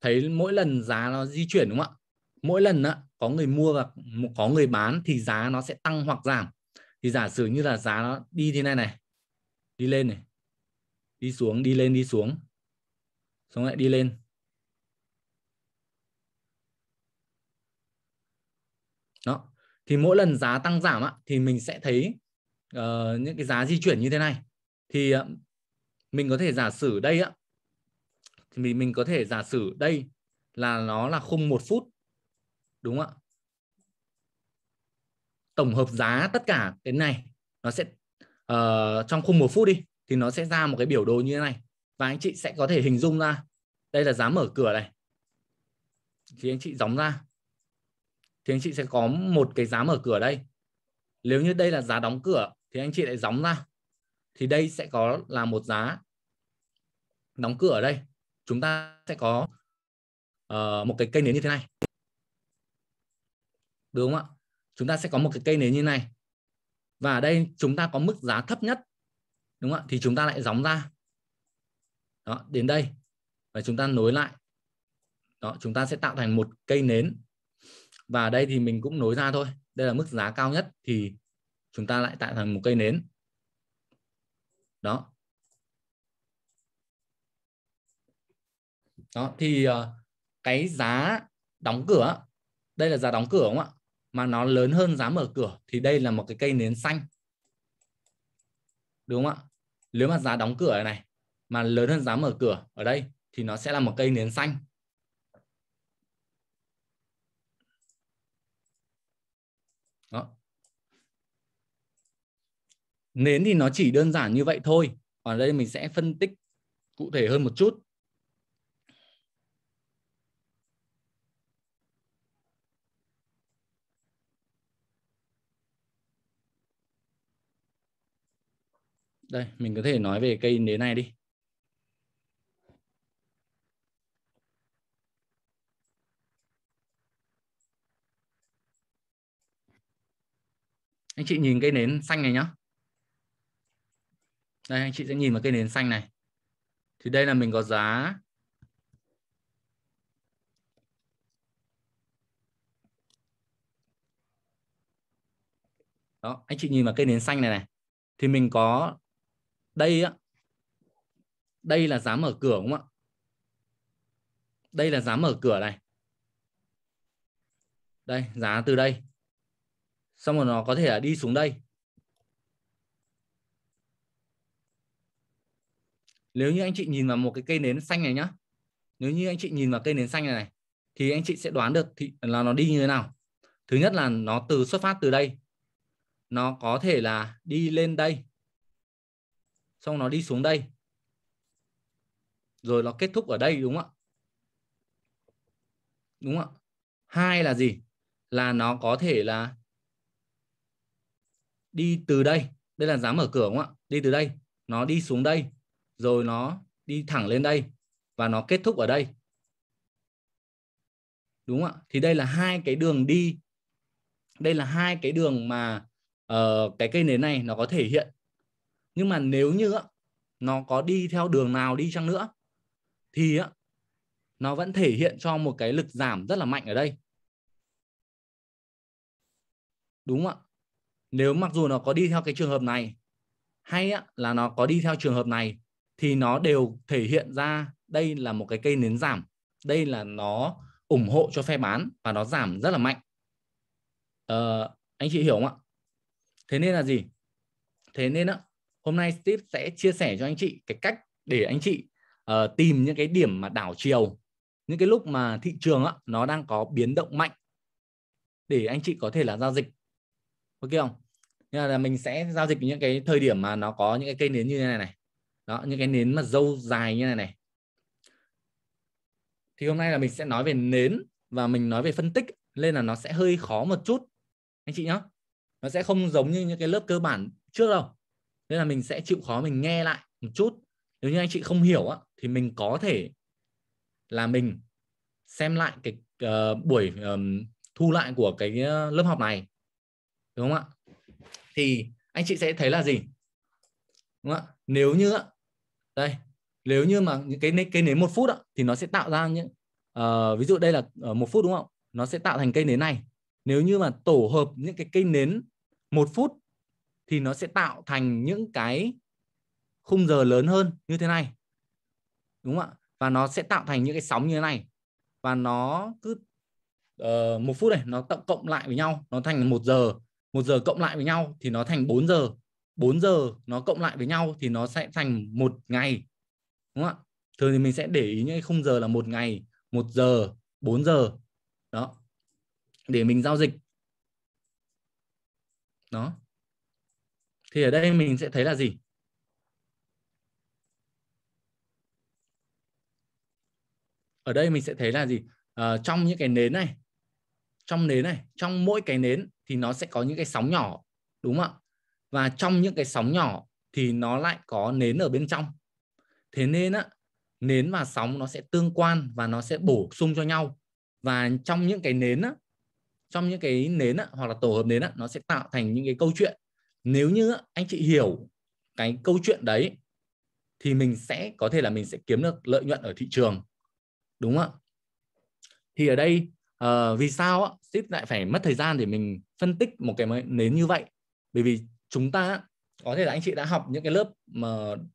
Speaker 1: thấy mỗi lần giá nó di chuyển đúng không ạ mỗi lần á, có người mua và có người bán thì giá nó sẽ tăng hoặc giảm thì giả sử như là giá nó đi thế này này đi lên này đi xuống đi lên đi xuống xong lại đi lên đó thì mỗi lần giá tăng giảm á, thì mình sẽ thấy uh, những cái giá di chuyển như thế này thì uh, mình có thể giả sử đây ạ thì mình mình có thể giả sử đây là nó là khung một phút đúng không ạ tổng hợp giá tất cả cái này nó sẽ uh, trong khung một phút đi thì nó sẽ ra một cái biểu đồ như thế này và anh chị sẽ có thể hình dung ra đây là giá mở cửa này thì anh chị gióng ra thì anh chị sẽ có một cái giá mở cửa đây nếu như đây là giá đóng cửa thì anh chị lại gióng ra thì đây sẽ có là một giá đóng cửa ở đây chúng ta sẽ có uh, một cái cây nến như thế này đúng không ạ chúng ta sẽ có một cái cây nến như này và ở đây chúng ta có mức giá thấp nhất đúng không ạ thì chúng ta lại gióng ra đó đến đây và chúng ta nối lại đó chúng ta sẽ tạo thành một cây nến và ở đây thì mình cũng nối ra thôi đây là mức giá cao nhất thì chúng ta lại tạo thành một cây nến đó đó thì ờ, cái giá đóng cửa đây là giá đóng cửa không ạ mà nó lớn hơn giá mở cửa thì đây là một cái cây nến xanh đúng không ạ nếu mà giá đóng cửa này mà lớn hơn giá mở cửa ở đây thì nó sẽ là một cây nến xanh nến thì nó chỉ đơn giản như vậy thôi ở đây mình sẽ phân tích cụ thể hơn một chút đây mình có thể nói về cây nến này đi anh chị nhìn cây nến xanh này nhá đây anh chị sẽ nhìn vào cây nến xanh này thì đây là mình có giá đó anh chị nhìn vào cây nến xanh này này thì mình có đây á đây là giá mở cửa đúng không ạ đây là giá mở cửa này đây giá từ đây xong rồi nó có thể là đi xuống đây nếu như anh chị nhìn vào một cái cây nến xanh này nhá nếu như anh chị nhìn vào cây nến xanh này, này thì anh chị sẽ đoán được thì là nó đi như thế nào thứ nhất là nó từ xuất phát từ đây nó có thể là đi lên đây xong nó đi xuống đây rồi nó kết thúc ở đây đúng không ạ đúng không ạ hai là gì là nó có thể là đi từ đây đây là giá mở cửa đúng không ạ đi từ đây nó đi xuống đây rồi nó đi thẳng lên đây và nó kết thúc ở đây đúng không ạ thì đây là hai cái đường đi đây là hai cái đường mà uh, cái cây nến này nó có thể hiện nhưng mà nếu như uh, nó có đi theo đường nào đi chăng nữa thì uh, nó vẫn thể hiện cho một cái lực giảm rất là mạnh ở đây đúng không ạ nếu mặc dù nó có đi theo cái trường hợp này hay uh, là nó có đi theo trường hợp này thì nó đều thể hiện ra đây là một cái cây nến giảm đây là nó ủng hộ cho phe bán và nó giảm rất là mạnh ờ, anh chị hiểu không ạ thế nên là gì thế nên á hôm nay Steve sẽ chia sẻ cho anh chị cái cách để anh chị uh, tìm những cái điểm mà đảo chiều những cái lúc mà thị trường á, nó đang có biến động mạnh để anh chị có thể là giao dịch ok không Nên là mình sẽ giao dịch những cái thời điểm mà nó có những cái cây nến như thế này này đó những cái nến mà dâu dài như này này thì hôm nay là mình sẽ nói về nến và mình nói về phân tích nên là nó sẽ hơi khó một chút anh chị nhá nó sẽ không giống như những cái lớp cơ bản trước đâu nên là mình sẽ chịu khó mình nghe lại một chút nếu như anh chị không hiểu á, thì mình có thể là mình xem lại cái uh, buổi um, thu lại của cái ờ, lớp học này đúng không ạ thì anh chị sẽ thấy là gì đúng không ạ nếu như đây nếu như mà những cái cây nến một phút đó, thì nó sẽ tạo ra những uh, ví dụ đây là ờ, một phút đúng không nó sẽ tạo thành cây nến này nếu như mà tổ hợp những cái cây nến một phút thì nó sẽ tạo thành những cái khung giờ lớn hơn như thế này đúng không ạ và nó sẽ tạo thành những cái sóng như thế này và nó cứ uh, một phút này nó cộng cộng lại với nhau nó thành một giờ một giờ cộng lại với nhau thì nó thành 4 giờ 4 giờ nó cộng lại với nhau thì nó sẽ thành một ngày đúng không ạ thường thì mình sẽ để ý những khung giờ là một ngày một giờ 4 giờ đó để mình giao dịch đó thì ở đây mình sẽ thấy là gì ở đây mình sẽ thấy là gì à, trong những cái nến này trong nến này trong mỗi cái nến thì nó sẽ có những cái sóng nhỏ đúng không ạ và trong những cái sóng nhỏ thì nó lại có nến ở bên trong thế nên á nến và sóng nó sẽ tương quan và nó sẽ bổ sung cho nhau và trong những cái nến á trong những cái nến á, hoặc là tổ hợp nến á, nó sẽ tạo thành những cái câu chuyện nếu như á, anh chị hiểu cái câu chuyện đấy thì mình sẽ có thể là mình sẽ kiếm được lợi nhuận ở thị trường đúng không ạ thì ở đây uh, vì sao á, ship lại phải mất thời gian để mình phân tích một cái nến như vậy bởi vì chúng ta có thể là anh chị đã học những cái lớp mà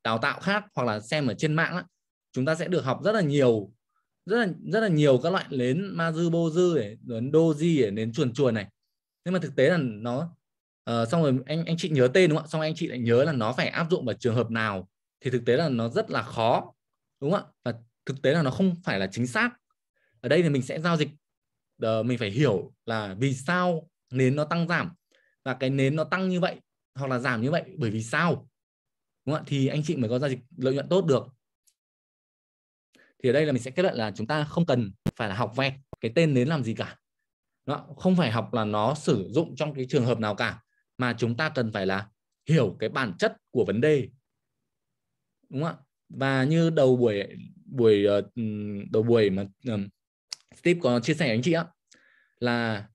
Speaker 1: đào tạo khác hoặc là xem ở trên mạng đó, chúng ta sẽ được học rất là nhiều rất là rất là nhiều các loại nến ma dư bô dư để nến đô di để nến chuồn chuồn này nhưng mà thực tế là nó uh, xong rồi anh anh chị nhớ tên đúng không ạ xong rồi anh chị lại nhớ là nó phải áp dụng vào trường hợp nào thì thực tế là nó rất là khó đúng không ạ và thực tế là nó không phải là chính xác ở đây thì mình sẽ giao dịch uh, mình phải hiểu là vì sao nến nó tăng giảm và cái nến nó tăng như vậy hoặc là giảm như vậy bởi vì sao đúng không thì anh chị mới có giao dịch lợi nhuận tốt được thì ở đây là mình sẽ kết luận là chúng ta không cần phải là học vẹt cái tên đến làm gì cả đó, không phải học là nó sử dụng trong cái trường hợp nào cả mà chúng ta cần phải là hiểu cái bản chất của vấn đề đúng không ạ và như đầu buổi buổi ờ, đầu buổi mà um, Steve có chia sẻ với anh chị á là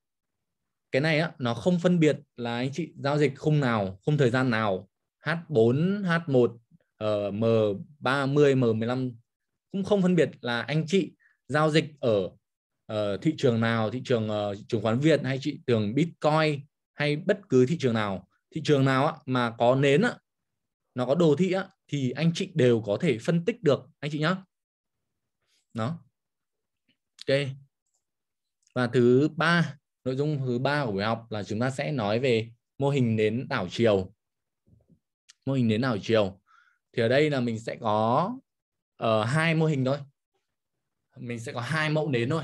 Speaker 1: cái này á, nó không phân biệt là anh chị giao dịch khung nào khung thời gian nào H4 H1 ở M30 M15 cũng không phân biệt là anh chị giao dịch ở uh, thị trường nào thị trường uh, chứng khoán Việt hay thị trường Bitcoin hay bất cứ thị trường nào thị trường nào á, mà có nến á, nó có đồ thị á, thì anh chị đều có thể phân tích được anh chị nhá đó ok và thứ ba nội dung thứ ba của buổi học là chúng ta sẽ nói về mô hình nến đảo chiều mô hình nến đảo chiều thì ở đây là mình sẽ có uh, hai mô hình thôi mình sẽ có hai mẫu nến thôi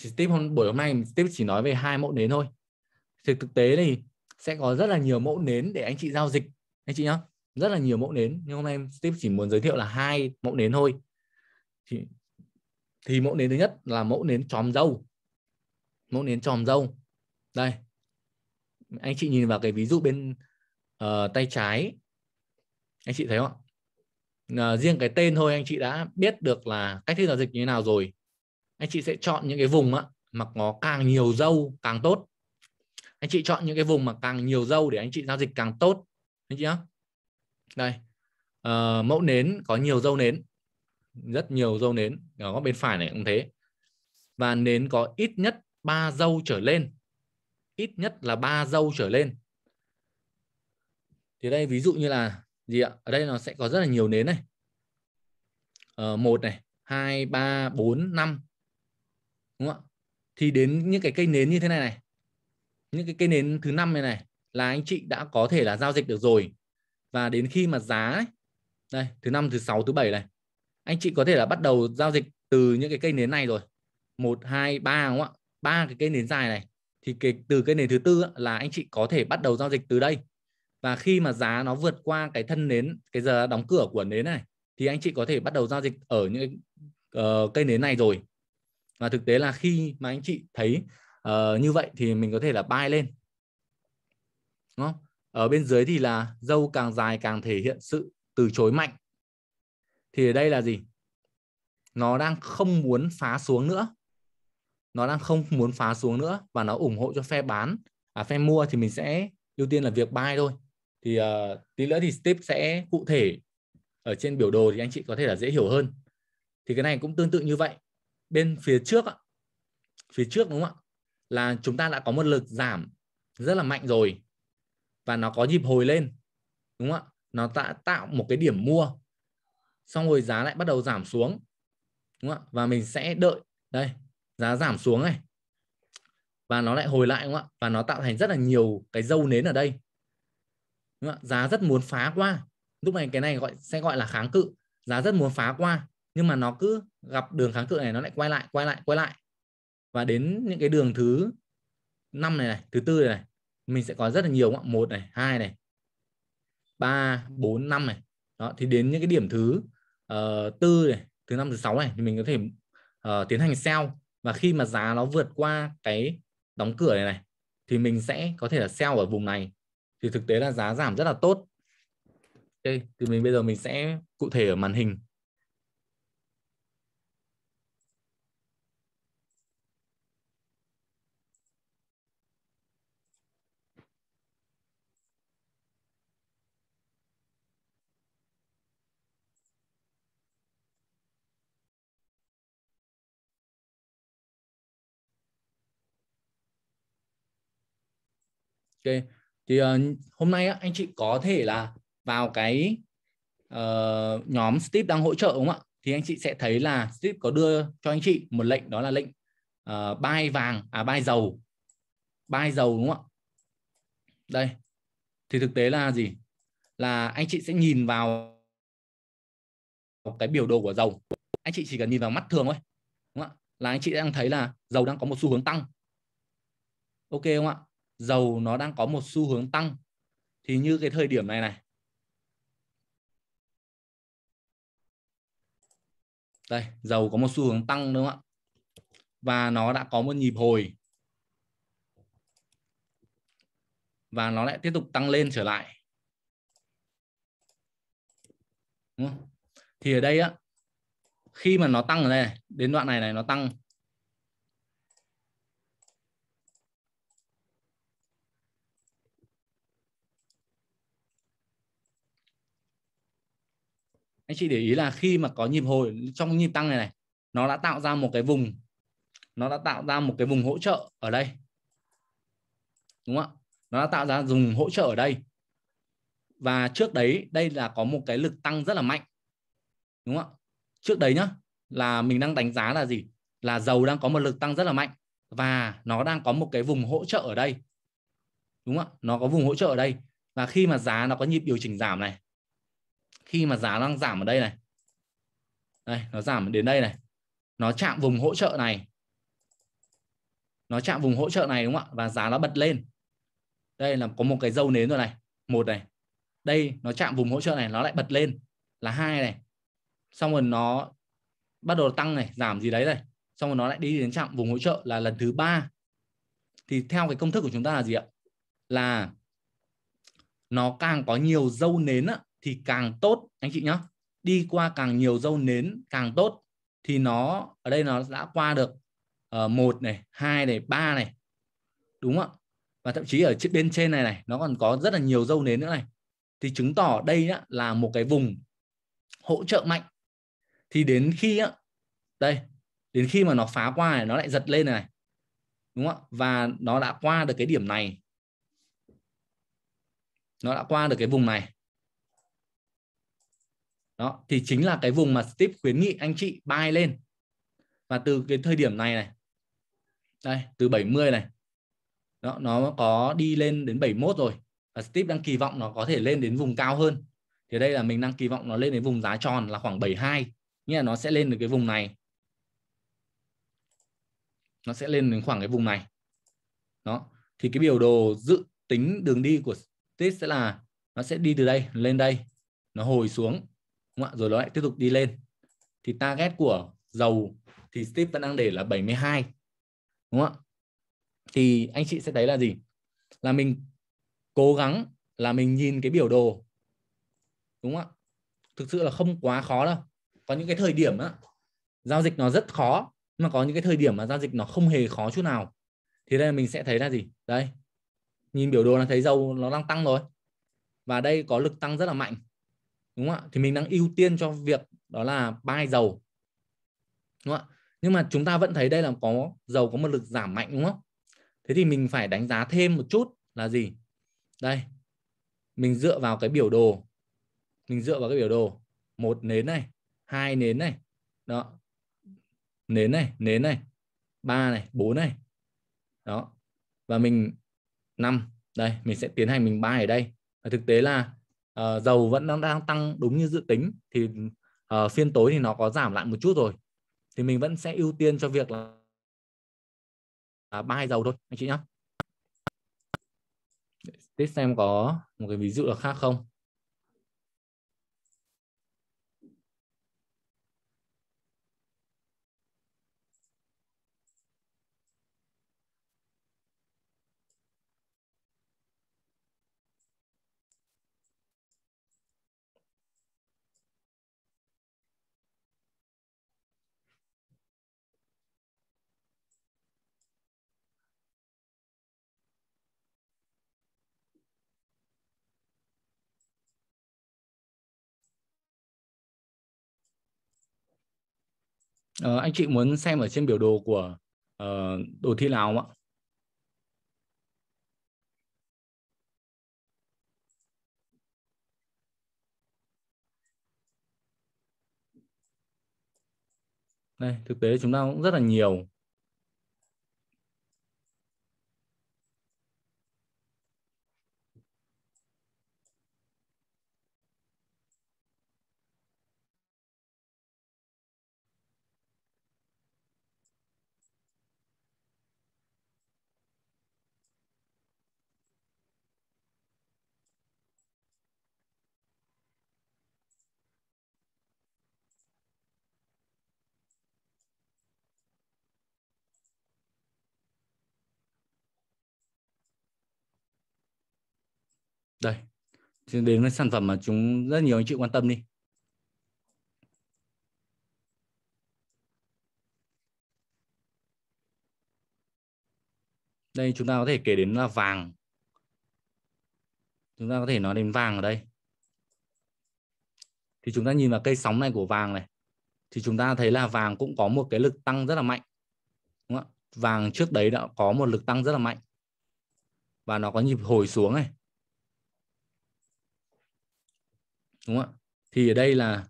Speaker 1: thì tiếp hôm buổi hôm nay mình tiếp chỉ nói về hai mẫu nến thôi thì thực tế thì sẽ có rất là nhiều mẫu nến để anh chị giao dịch anh chị nhá rất là nhiều mẫu nến nhưng hôm nay Steve chỉ muốn giới thiệu là hai mẫu nến thôi thì, thì mẫu nến thứ nhất là mẫu nến chòm dâu mẫu nến tròn rông đây anh chị nhìn vào cái ví dụ bên uh, tay trái anh chị thấy không ạ uh, riêng cái tên thôi anh chị đã biết được là cách thức giao dịch như thế nào rồi anh chị sẽ chọn những cái vùng á, mà có càng nhiều dâu càng tốt anh chị chọn những cái vùng mà càng nhiều dâu để anh chị giao dịch càng tốt anh chị nhá đây uh, mẫu nến có nhiều dâu nến rất nhiều dâu nến ở bên phải này cũng thế và nến có ít nhất ba dâu trở lên ít nhất là ba dâu trở lên thì đây ví dụ như là gì ạ ở đây nó sẽ có rất là nhiều nến này ờ, một này hai ba bốn năm đúng không ạ thì đến những cái cây nến như thế này này những cái cây nến thứ năm này này là anh chị đã có thể là giao dịch được rồi và đến khi mà giá ấy, đây thứ năm thứ sáu thứ bảy này anh chị có thể là bắt đầu giao dịch từ những cái cây nến này rồi một hai ba đúng không ạ ba cái cây nến dài này thì cái, từ cái nến thứ tư là anh chị có thể bắt đầu giao dịch từ đây và khi mà giá nó vượt qua cái thân nến cái giờ đóng cửa của nến này thì anh chị có thể bắt đầu giao dịch ở những uh, cây nến này rồi và thực tế là khi mà anh chị thấy uh, như vậy thì mình có thể là bay lên đúng không? ở bên dưới thì là dâu càng dài càng thể hiện sự từ chối mạnh thì ở đây là gì nó đang không muốn phá xuống nữa nó đang không muốn phá xuống nữa và nó ủng hộ cho phe bán à, phe mua thì mình sẽ ưu tiên là việc buy thôi thì uh, tí nữa thì step sẽ cụ thể ở trên biểu đồ thì anh chị có thể là dễ hiểu hơn thì cái này cũng tương tự như vậy bên phía trước phía trước đúng không ạ là chúng ta đã có một lực giảm rất là mạnh rồi và nó có nhịp hồi lên đúng không ạ nó đã tạo một cái điểm mua xong rồi giá lại bắt đầu giảm xuống đúng không ạ và mình sẽ đợi đây giá giảm xuống này và nó lại hồi lại đúng không ạ và nó tạo thành rất là nhiều cái dâu nến ở đây đúng không ạ? giá rất muốn phá qua lúc này cái này gọi sẽ gọi là kháng cự giá rất muốn phá qua nhưng mà nó cứ gặp đường kháng cự này nó lại quay lại quay lại quay lại và đến những cái đường thứ năm này này thứ tư này, này mình sẽ có rất là nhiều không? một này hai này ba bốn năm này đó thì đến những cái điểm thứ uh, tư này thứ năm thứ sáu này thì mình có thể uh, tiến hành sell và khi mà giá nó vượt qua cái đóng cửa này này thì mình sẽ có thể là sell ở vùng này thì thực tế là giá giảm rất là tốt ok thì mình bây giờ mình sẽ cụ thể ở màn hình ok thì uh, hôm nay á anh chị có thể là vào cái uh, nhóm Steve đang hỗ trợ đúng không ạ thì anh chị sẽ thấy là Steve có đưa cho anh chị một lệnh đó là lệnh uh, buy vàng à buy dầu buy dầu đúng không ạ đây thì thực tế là gì là anh chị sẽ nhìn vào cái biểu đồ của dầu anh chị chỉ cần nhìn vào mắt thường thôi đúng không ạ là anh chị đang thấy là dầu đang có một xu hướng tăng ok không ạ dầu nó đang có một xu hướng tăng thì như cái thời điểm này này đây dầu có một xu hướng tăng đúng không ạ và nó đã có một nhịp hồi và nó lại tiếp tục tăng lên trở lại đúng không? thì ở đây á khi mà nó tăng ở đây này, đến đoạn này này nó tăng anh chị để ý là khi mà có nhịp hồi trong nhịp tăng này này nó đã tạo ra một cái vùng nó đã tạo ra một cái vùng hỗ trợ ở đây đúng không ạ nó đã tạo ra vùng hỗ trợ ở đây và trước đấy đây là có một cái lực tăng rất là mạnh đúng không ạ trước đấy nhá là mình đang đánh giá là gì là dầu đang có một lực tăng rất là mạnh và nó đang có một cái vùng hỗ trợ ở đây đúng không ạ nó có vùng hỗ trợ ở đây và khi mà giá nó có nhịp điều chỉnh giảm này khi mà giá đang giảm ở đây này đây nó giảm đến đây này nó chạm vùng hỗ trợ này nó chạm vùng hỗ trợ này đúng không ạ và giá nó bật lên đây là có một cái dâu nến rồi này một này đây nó chạm vùng hỗ trợ này nó lại bật lên là hai này xong rồi nó bắt đầu tăng này giảm gì đấy này xong rồi nó lại đi đến chạm vùng hỗ trợ là lần thứ ba thì theo cái công thức của chúng ta là gì ạ là nó càng có nhiều dâu nến á, thì càng tốt anh chị nhé đi qua càng nhiều dâu nến càng tốt thì nó ở đây nó đã qua được uh, một này hai này ba này đúng không ạ và thậm chí ở bên trên này này nó còn có rất là nhiều dâu nến nữa này thì chứng tỏ đây á, là một cái vùng hỗ trợ mạnh thì đến khi á, đây đến khi mà nó phá qua này nó lại giật lên này, này. đúng không ạ và nó đã qua được cái điểm này nó đã qua được cái vùng này đó thì chính là cái vùng mà Steve khuyến nghị anh chị buy lên và từ cái thời điểm này này đây từ 70 này đó, nó có đi lên đến 71 rồi và Steve đang kỳ vọng nó có thể lên đến vùng cao hơn thì đây là mình đang kỳ vọng nó lên đến vùng giá tròn là khoảng 72 nghĩa là nó sẽ lên được cái vùng này nó sẽ lên đến khoảng cái vùng này đó thì cái biểu đồ dự tính đường đi của Steve sẽ là nó sẽ đi từ đây lên đây nó hồi xuống Đúng không? Rồi nó lại tiếp tục đi lên. Thì target của dầu thì Steve vẫn đang để là 72. Đúng không ạ? Thì anh chị sẽ thấy là gì? Là mình cố gắng là mình nhìn cái biểu đồ. Đúng không ạ? Thực sự là không quá khó đâu. Có những cái thời điểm á, giao dịch nó rất khó mà có những cái thời điểm mà giao dịch nó không hề khó chút nào thì đây mình sẽ thấy là gì đây nhìn biểu đồ là thấy dầu nó đang tăng rồi và đây có lực tăng rất là mạnh đúng không ạ thì mình đang ưu tiên cho việc đó là bay dầu đúng không ạ nhưng mà chúng ta vẫn thấy đây là có dầu có một lực giảm mạnh đúng không thế thì mình phải đánh giá thêm một chút là gì đây mình dựa vào cái biểu đồ mình dựa vào cái biểu đồ một nến này hai nến này đó nến này nến này ba này bốn này đó và mình năm đây mình sẽ tiến hành mình bay ở đây và thực tế là uh, dầu vẫn đang, đang tăng đúng như dự tính thì uh, phiên tối thì nó có giảm lại một chút rồi thì mình vẫn sẽ ưu tiên cho việc là uh, buy dầu thôi anh chị nhé. Tiếp xem có một cái ví dụ khác không? uh, anh chị muốn xem ở trên biểu đồ của uh, đồ thị nào không ạ đây thực tế chúng ta cũng rất là nhiều thì đến cái sản phẩm mà chúng rất nhiều anh chị quan tâm đi đây chúng ta có thể kể đến là vàng chúng ta có thể nói đến vàng ở đây thì chúng ta nhìn vào cây sóng này của vàng này thì chúng ta thấy là vàng cũng có một cái lực tăng rất là mạnh đúng không? vàng trước đấy đã có một lực tăng rất là mạnh và nó có nhịp hồi xuống này đúng không ạ thì ở đây là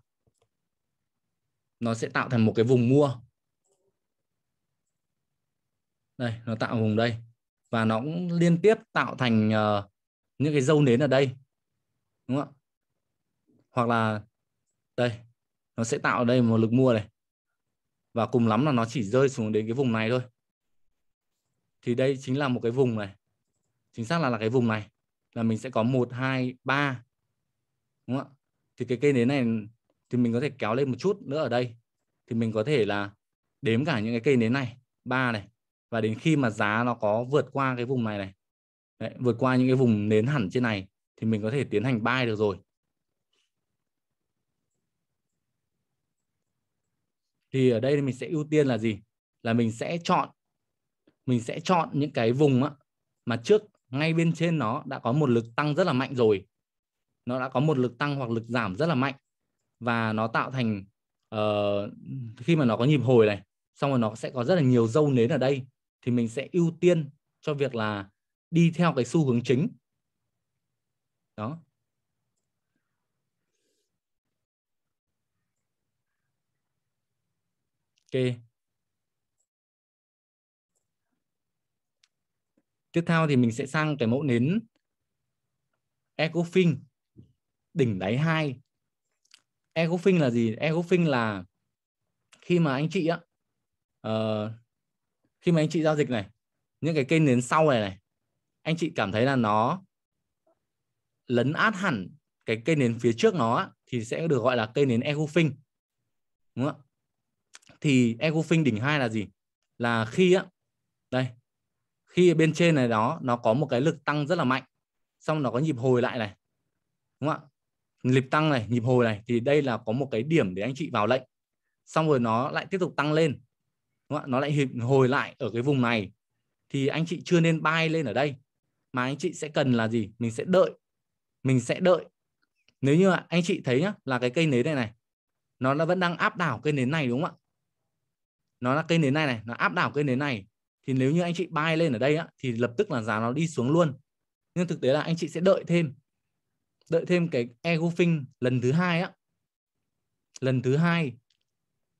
Speaker 1: nó sẽ tạo thành một cái vùng mua đây nó tạo vùng đây và nó cũng liên tiếp tạo thành uh, những cái dâu nến ở đây đúng không ạ hoặc là đây nó sẽ tạo ở đây một lực mua này và cùng lắm là nó chỉ rơi xuống đến cái vùng này thôi thì đây chính là một cái vùng này chính xác là là cái vùng này là mình sẽ có một hai ba, đúng không ạ thì cái cây nến này thì mình có thể kéo lên một chút nữa ở đây thì mình có thể là đếm cả những cái cây nến này ba này và đến khi mà giá nó có vượt qua cái vùng này này Đấy, vượt qua những cái vùng nến hẳn trên này thì mình có thể tiến hành buy được rồi thì ở đây mình sẽ ưu tiên là gì là mình sẽ chọn mình sẽ chọn những cái vùng á, mà trước ngay bên trên nó đã có một lực tăng rất là mạnh rồi nó đã có một lực tăng hoặc lực giảm rất là mạnh và nó tạo thành uh, khi mà nó có nhịp hồi này xong rồi nó sẽ có rất là nhiều dâu nến ở đây thì mình sẽ ưu tiên cho việc là đi theo cái xu hướng chính đó ok tiếp theo thì mình sẽ sang cái mẫu nến ecofin đỉnh đáy hai ecofin là gì ecofin là khi mà anh chị á uh, khi mà anh chị giao dịch này những cái cây nến sau này này anh chị cảm thấy là nó lấn át hẳn cái cây nến phía trước nó thì sẽ được gọi là cây nến ecofin đúng không ạ thì ecofin đỉnh hai là gì là khi á đây khi bên trên này đó nó có một cái lực tăng rất là mạnh xong nó có nhịp hồi lại này đúng không ạ nhịp tăng này nhịp hồi này thì đây là có một cái điểm để anh chị vào lệnh xong rồi nó lại tiếp tục tăng lên đúng không? nó lại hiệp hồi lại ở cái vùng này thì anh chị chưa nên bay lên ở đây mà anh chị sẽ cần là gì mình sẽ đợi mình sẽ đợi nếu như anh chị thấy nhá là cái cây nến này này nó vẫn đang áp đảo cây nến này đúng không ạ nó là cây nến này này nó áp đảo cây nến này thì nếu như anh chị bay lên ở đây á, thì lập tức là giá nó đi xuống luôn nhưng thực tế là anh chị sẽ đợi thêm đợi thêm cái e lần thứ hai á lần thứ hai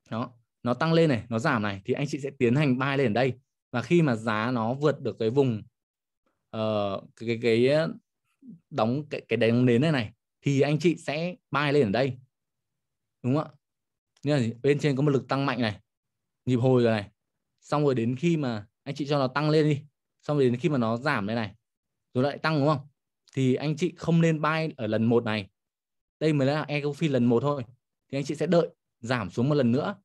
Speaker 1: đó nó tăng lên này nó giảm này thì anh chị sẽ tiến hành buy lên ở đây và khi mà giá nó vượt được cái vùng uh, cái, cái cái ờ, đóng cái cái đèn nến này này thì anh chị sẽ buy lên ở đây đúng không ạ nên là bên trên có một lực tăng mạnh này nhịp hồi rồi này xong rồi đến khi mà anh chị cho nó tăng lên đi xong rồi đến khi mà nó giảm đây này rồi lại tăng đúng không thì anh chị không nên buy ở lần một này đây mới là ecofi lần một thôi thì anh chị sẽ đợi giảm xuống một lần nữa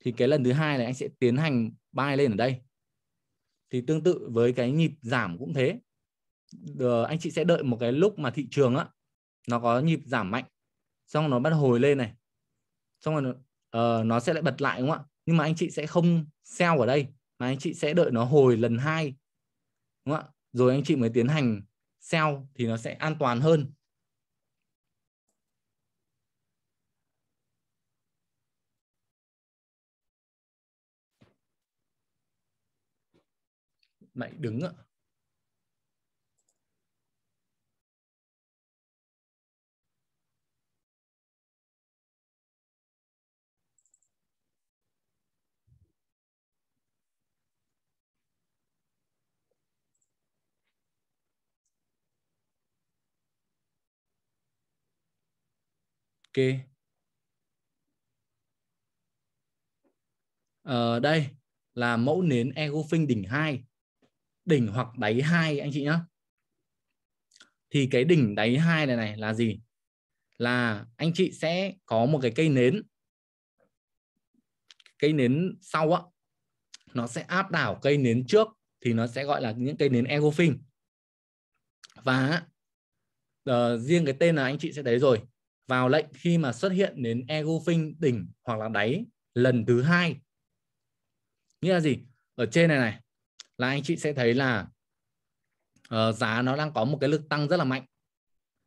Speaker 1: thì cái lần thứ hai là anh sẽ tiến hành buy lên ở đây thì tương tự với cái nhịp giảm cũng thế Được, ờ, anh chị sẽ đợi một cái lúc mà thị trường á nó có nhịp giảm mạnh xong nó bắt hồi lên này xong rồi uh, nó sẽ lại bật lại đúng không ạ nhưng mà anh chị sẽ không sell ở đây mà anh chị sẽ đợi nó hồi lần hai đúng không ạ rồi anh chị mới tiến hành SEO thì nó sẽ an toàn hơn
Speaker 2: lại đứng ạ ok
Speaker 1: ờ, đây là mẫu nến Egofin đỉnh 2 đỉnh hoặc đáy 2 anh chị nhé thì cái đỉnh đáy 2 này này là gì là anh chị sẽ có một cái cây nến cây nến sau á nó sẽ áp đảo cây nến trước thì nó sẽ gọi là những cây nến Egofin và uh, riêng cái tên là anh chị sẽ thấy rồi vào lệnh khi mà xuất hiện đến ego phinh đỉnh hoặc là đáy lần thứ hai nghĩa là gì ở trên này này là anh chị sẽ thấy là uh, giá nó đang có một cái lực tăng rất là mạnh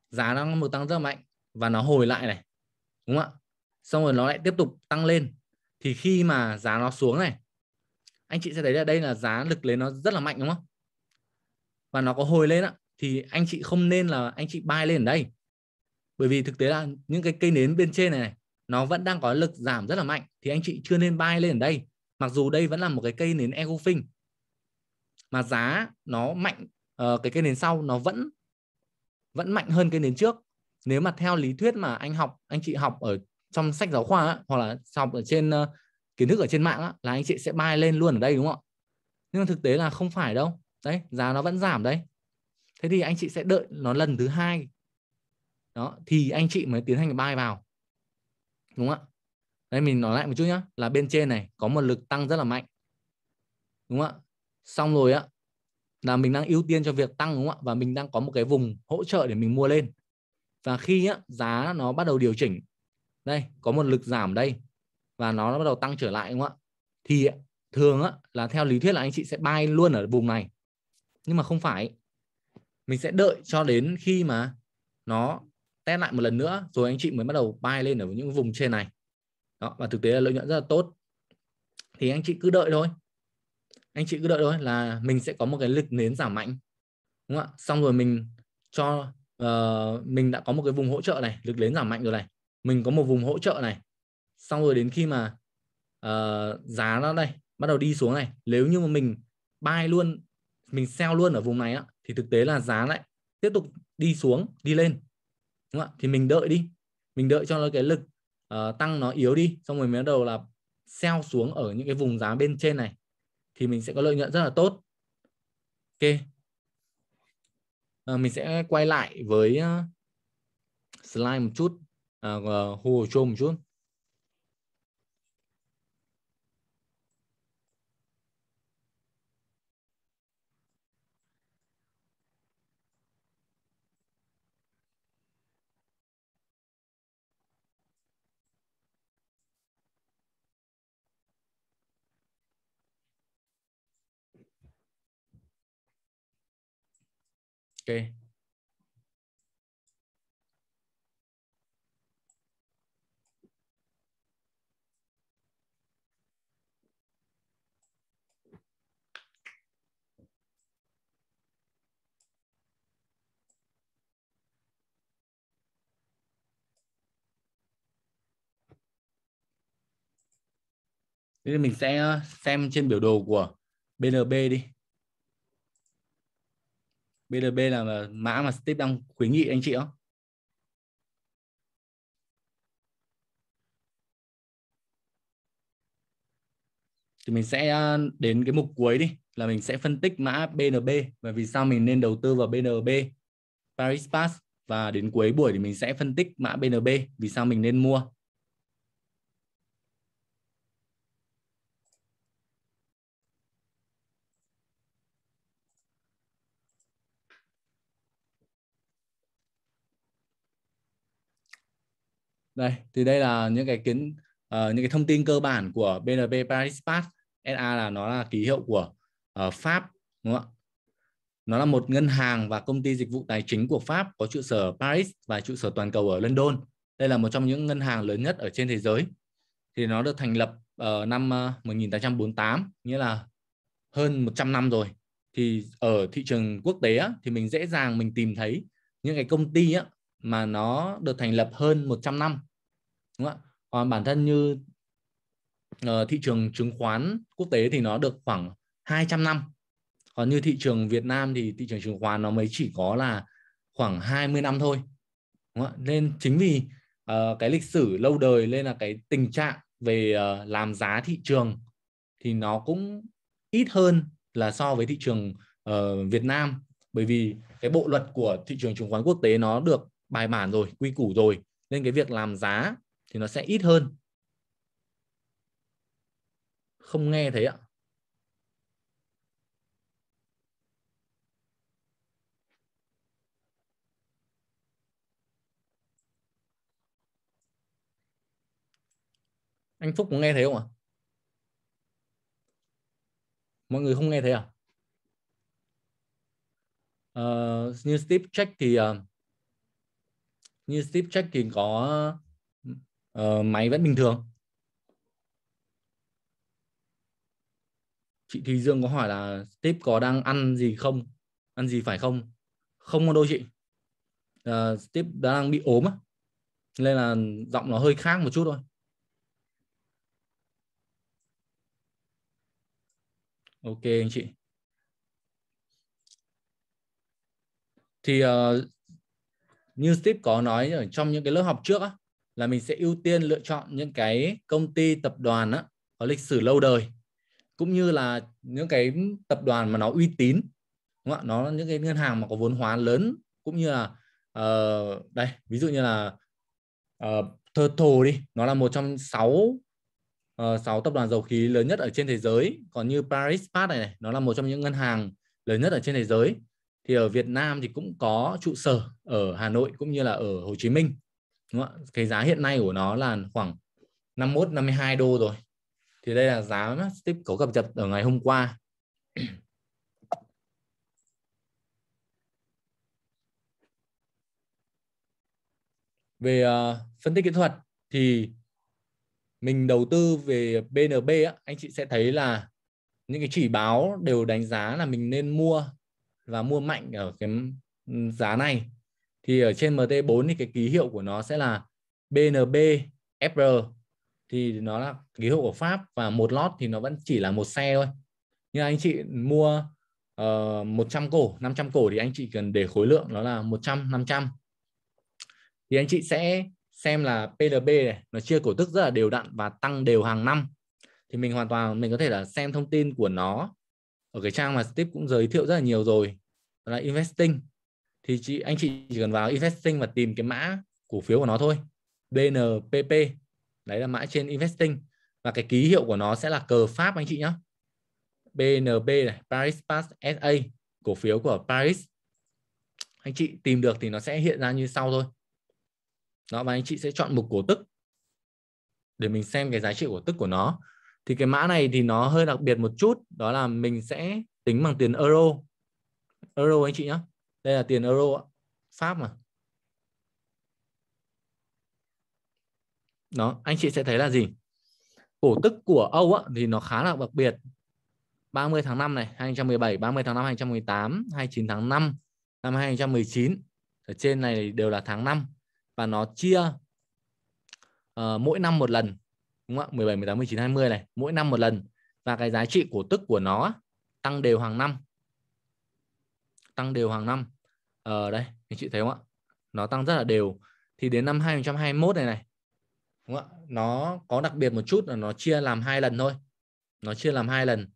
Speaker 1: giá nó đang một tăng rất là mạnh và nó hồi lại này đúng không ạ xong rồi nó lại tiếp tục tăng lên thì khi mà giá nó xuống này anh chị sẽ thấy là đây là giá lực lên nó rất là mạnh đúng không và nó có hồi lên ạ thì anh chị không nên là anh chị buy lên ở đây bởi vì thực tế là những cái cây nến bên trên này, này nó vẫn đang có lực giảm rất là mạnh thì anh chị chưa nên buy lên ở đây mặc dù đây vẫn là một cái cây nến ecofin mà giá nó mạnh uh, cái cây nến sau nó vẫn vẫn mạnh hơn cây nến trước nếu mà theo lý thuyết mà anh học anh chị học ở trong sách giáo khoa á, hoặc là học ở trên uh, kiến thức ở trên mạng á, là anh chị sẽ buy lên luôn ở đây đúng không ạ nhưng mà thực tế là không phải đâu đấy giá nó vẫn giảm đấy thế thì anh chị sẽ đợi nó lần thứ hai đó thì anh chị mới tiến hành bay vào đúng không ạ đây mình nói lại một chút nhá là bên trên này có một lực tăng rất là mạnh đúng không ạ xong rồi á là mình đang ưu tiên cho việc tăng đúng không ạ và mình đang có một cái vùng hỗ trợ để mình mua lên và khi á, giá nó bắt đầu điều chỉnh đây có một lực giảm đây và nó bắt đầu tăng trở lại đúng không ạ thì thường á, là theo lý thuyết là anh chị sẽ bay luôn ở vùng này nhưng mà không phải mình sẽ đợi cho đến khi mà nó test lại một lần nữa rồi anh chị mới bắt đầu buy lên ở những vùng trên này đó và thực tế là lợi nhuận rất là tốt thì anh chị cứ đợi thôi anh chị cứ đợi thôi là mình sẽ có một cái lực nến giảm mạnh đúng không ạ xong rồi mình cho uh, mình đã có một cái vùng hỗ trợ này lực nến giảm mạnh rồi này mình có một vùng hỗ trợ này xong rồi đến khi mà uh, giá nó đây bắt đầu đi xuống này nếu như mà mình buy luôn mình sell luôn ở vùng này á, thì thực tế là giá lại tiếp tục đi xuống đi lên đúng không thì mình đợi đi mình đợi cho nó cái lực uh, tăng nó yếu đi xong rồi mới bắt đầu là sell xuống ở những cái vùng giá bên trên này thì mình sẽ có lợi nhuận rất là tốt ok uh, mình sẽ quay lại với uh, slide một chút uh, hồ uh, một chút string Thế mình sẽ ờ, xem trên biểu đồ của BNB đi. BLB là mã mà Steve đang khuyến nghị anh chị không? Thì mình sẽ à, đến cái mục cuối đi là mình sẽ phân tích mã BNB và vì sao mình nên đầu tư vào BNB Paris Pass và đến cuối buổi thì mình sẽ phân tích mã BNB vì sao mình nên mua đây thì đây là những cái kiến uh, những cái thông tin cơ bản của BNP Paribas SA là nó là ký hiệu của uh, Pháp đúng không ạ nó là một ngân hàng và công ty dịch vụ tài chính của Pháp có trụ sở Paris và trụ sở toàn cầu ở London đây là một trong những ngân hàng lớn nhất ở trên thế giới thì nó được thành lập ở ờ, năm 1848 nghĩa là hơn 100 năm rồi thì ở thị trường quốc tế á, thì mình dễ dàng mình tìm thấy những cái công ty á, mà nó được thành lập hơn 100 năm đúng không ạ còn bản thân như uh, thị trường chứng khoán quốc tế thì nó được khoảng 200 năm còn như thị trường Việt Nam thì thị trường chứng khoán nó mới chỉ có là khoảng 20 năm thôi đúng không? ạ? nên chính vì uh, cái lịch sử lâu đời nên là cái tình trạng về uh, làm giá thị trường thì nó cũng ít hơn là so với thị trường uh, Việt Nam bởi vì cái bộ luật của thị trường chứng khoán quốc tế nó được bài bản rồi quy củ rồi nên cái việc làm giá thì nó sẽ ít hơn không nghe thấy ạ anh phúc có nghe thấy không ạ à? mọi người không nghe thấy à? Uh, như Steve Check thì uh, như Steve Jack thì có uh, máy vẫn bình thường chị Thùy Dương có hỏi là Steve có đang ăn gì không ăn gì phải không không có đôi chị uh, Steve đang bị ốm á nên là giọng nó hơi khác một chút thôi ok anh chị thì uh, như Steve có nói ở trong những cái lớp học trước á, là mình sẽ ưu tiên lựa chọn những cái công ty tập đoàn á, có lịch sử lâu đời cũng như là những cái tập đoàn mà nó uy tín đúng không ạ nó những cái ngân hàng mà có vốn hóa lớn cũng như là uh, đây ví dụ như là uh, Turtle đi nó là một trong sáu ờ, uh, 6 tập đoàn dầu khí lớn nhất ở trên thế giới còn như Paris Pat này, này nó là một trong những ngân hàng lớn nhất ở trên thế giới thì ở Việt Nam thì cũng có trụ sở ở Hà Nội cũng như là ở Hồ Chí Minh đúng không ạ cái giá hiện nay của nó là khoảng 51 52 đô rồi thì đây là giá tiếp có cập nhật ở ngày hôm qua về uh, phân tích kỹ thuật thì mình đầu tư về BNB á, anh chị sẽ thấy là những cái chỉ báo đều đánh giá là mình nên mua và mua mạnh ở cái giá này thì ở trên MT4 thì cái ký hiệu của nó sẽ là BNB FR thì nó là ký hiệu của Pháp và một lot thì nó vẫn chỉ là một xe thôi nhưng anh chị mua uh, ờ, 100 cổ 500 cổ thì anh chị cần để khối lượng nó là 100 500 thì anh chị sẽ xem là PLB này nó chia cổ tức rất là đều đặn và tăng đều hàng năm thì mình hoàn toàn mình có thể là xem thông tin của nó ở cái trang mà Steve cũng giới thiệu rất là nhiều rồi đó là investing thì chị anh chị chỉ cần vào investing và tìm cái mã cổ phiếu của nó thôi BNPP đấy là mã trên investing và cái ký hiệu của nó sẽ là cờ Pháp anh chị nhé BNP này Paris Pass SA cổ phiếu của Paris anh chị tìm được thì nó sẽ hiện ra như sau thôi đó và anh chị sẽ chọn mục cổ tức để mình xem cái giá trị cổ tức của nó thì cái mã này thì nó hơi đặc biệt một chút đó là mình sẽ tính bằng tiền euro euro anh chị nhé đây là tiền euro pháp mà đó anh chị sẽ thấy là gì cổ tức của Âu á, thì nó khá là đặc biệt 30 tháng 5 này 2017 30 tháng 5 2018 29 tháng 5 năm 2019 ở trên này đều là tháng 5 và nó chia uh, mỗi năm một lần đúng không ạ 17 18 19 20 này mỗi năm một lần và cái giá trị cổ tức của nó tăng đều hàng năm tăng đều hàng năm ở ờ, à, đây anh chị thấy không ạ nó tăng rất là đều thì đến năm 2021 này này đúng không ạ nó có đặc biệt một chút là nó chia làm hai lần thôi nó chia làm hai lần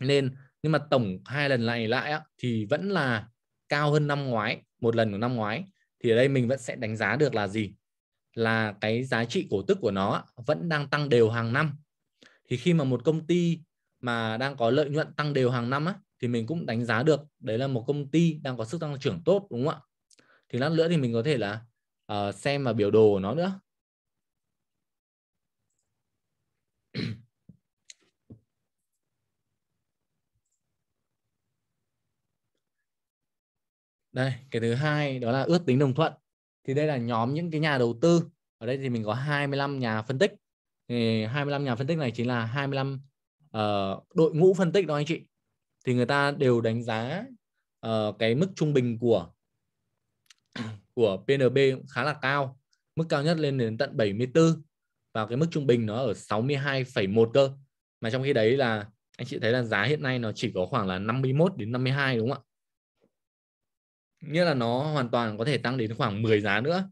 Speaker 1: nên nhưng mà tổng hai lần này lại á, thì vẫn là cao hơn năm ngoái một lần của năm ngoái thì ở đây mình vẫn sẽ đánh giá được là gì là cái giá trị cổ tức của nó vẫn đang tăng đều hàng năm thì khi mà một công ty mà đang có lợi nhuận tăng đều hàng năm á thì mình cũng đánh giá được đấy là một công ty đang có sức tăng trưởng tốt đúng không ạ thì lát nữa thì mình có thể là uh, xem vào biểu đồ của nó nữa đây cái thứ hai đó là ước tính đồng thuận thì đây là nhóm những cái nhà đầu tư ở đây thì mình có 25 nhà phân tích thì 25 nhà phân tích này chính là 25 uh, ờ, đội ngũ phân tích đó anh chị thì người ta đều đánh giá uh, cái mức trung bình của của PNB khá là cao mức cao nhất lên đến tận 74 và cái mức trung bình nó ở 62,1 cơ mà trong khi đấy là anh chị thấy là giá hiện nay nó chỉ có khoảng là 51 đến 52 đúng không ạ nghĩa là nó hoàn toàn có thể tăng đến khoảng 10 giá nữa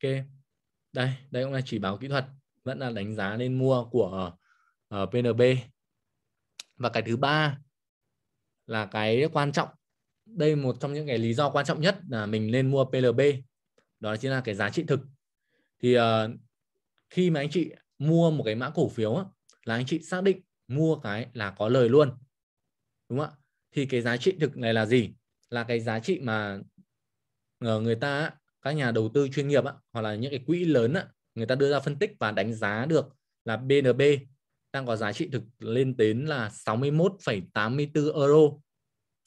Speaker 1: ok đây đây cũng là chỉ báo kỹ thuật vẫn là đánh giá nên mua của uh, ờ, PNB và cái thứ ba là cái quan trọng đây một trong những cái lý do quan trọng nhất là mình nên mua PLB đó chính là cái giá trị thực thì uh, khi mà anh chị mua một cái mã cổ phiếu á, là anh chị xác định mua cái là có lời luôn đúng không ạ thì cái giá trị thực này là gì là cái giá trị mà ờ, người ta các nhà đầu tư chuyên nghiệp hoặc là những cái quỹ lớn người ta đưa ra phân tích và đánh giá được là BNB đang có giá trị thực lên đến là 61,84 euro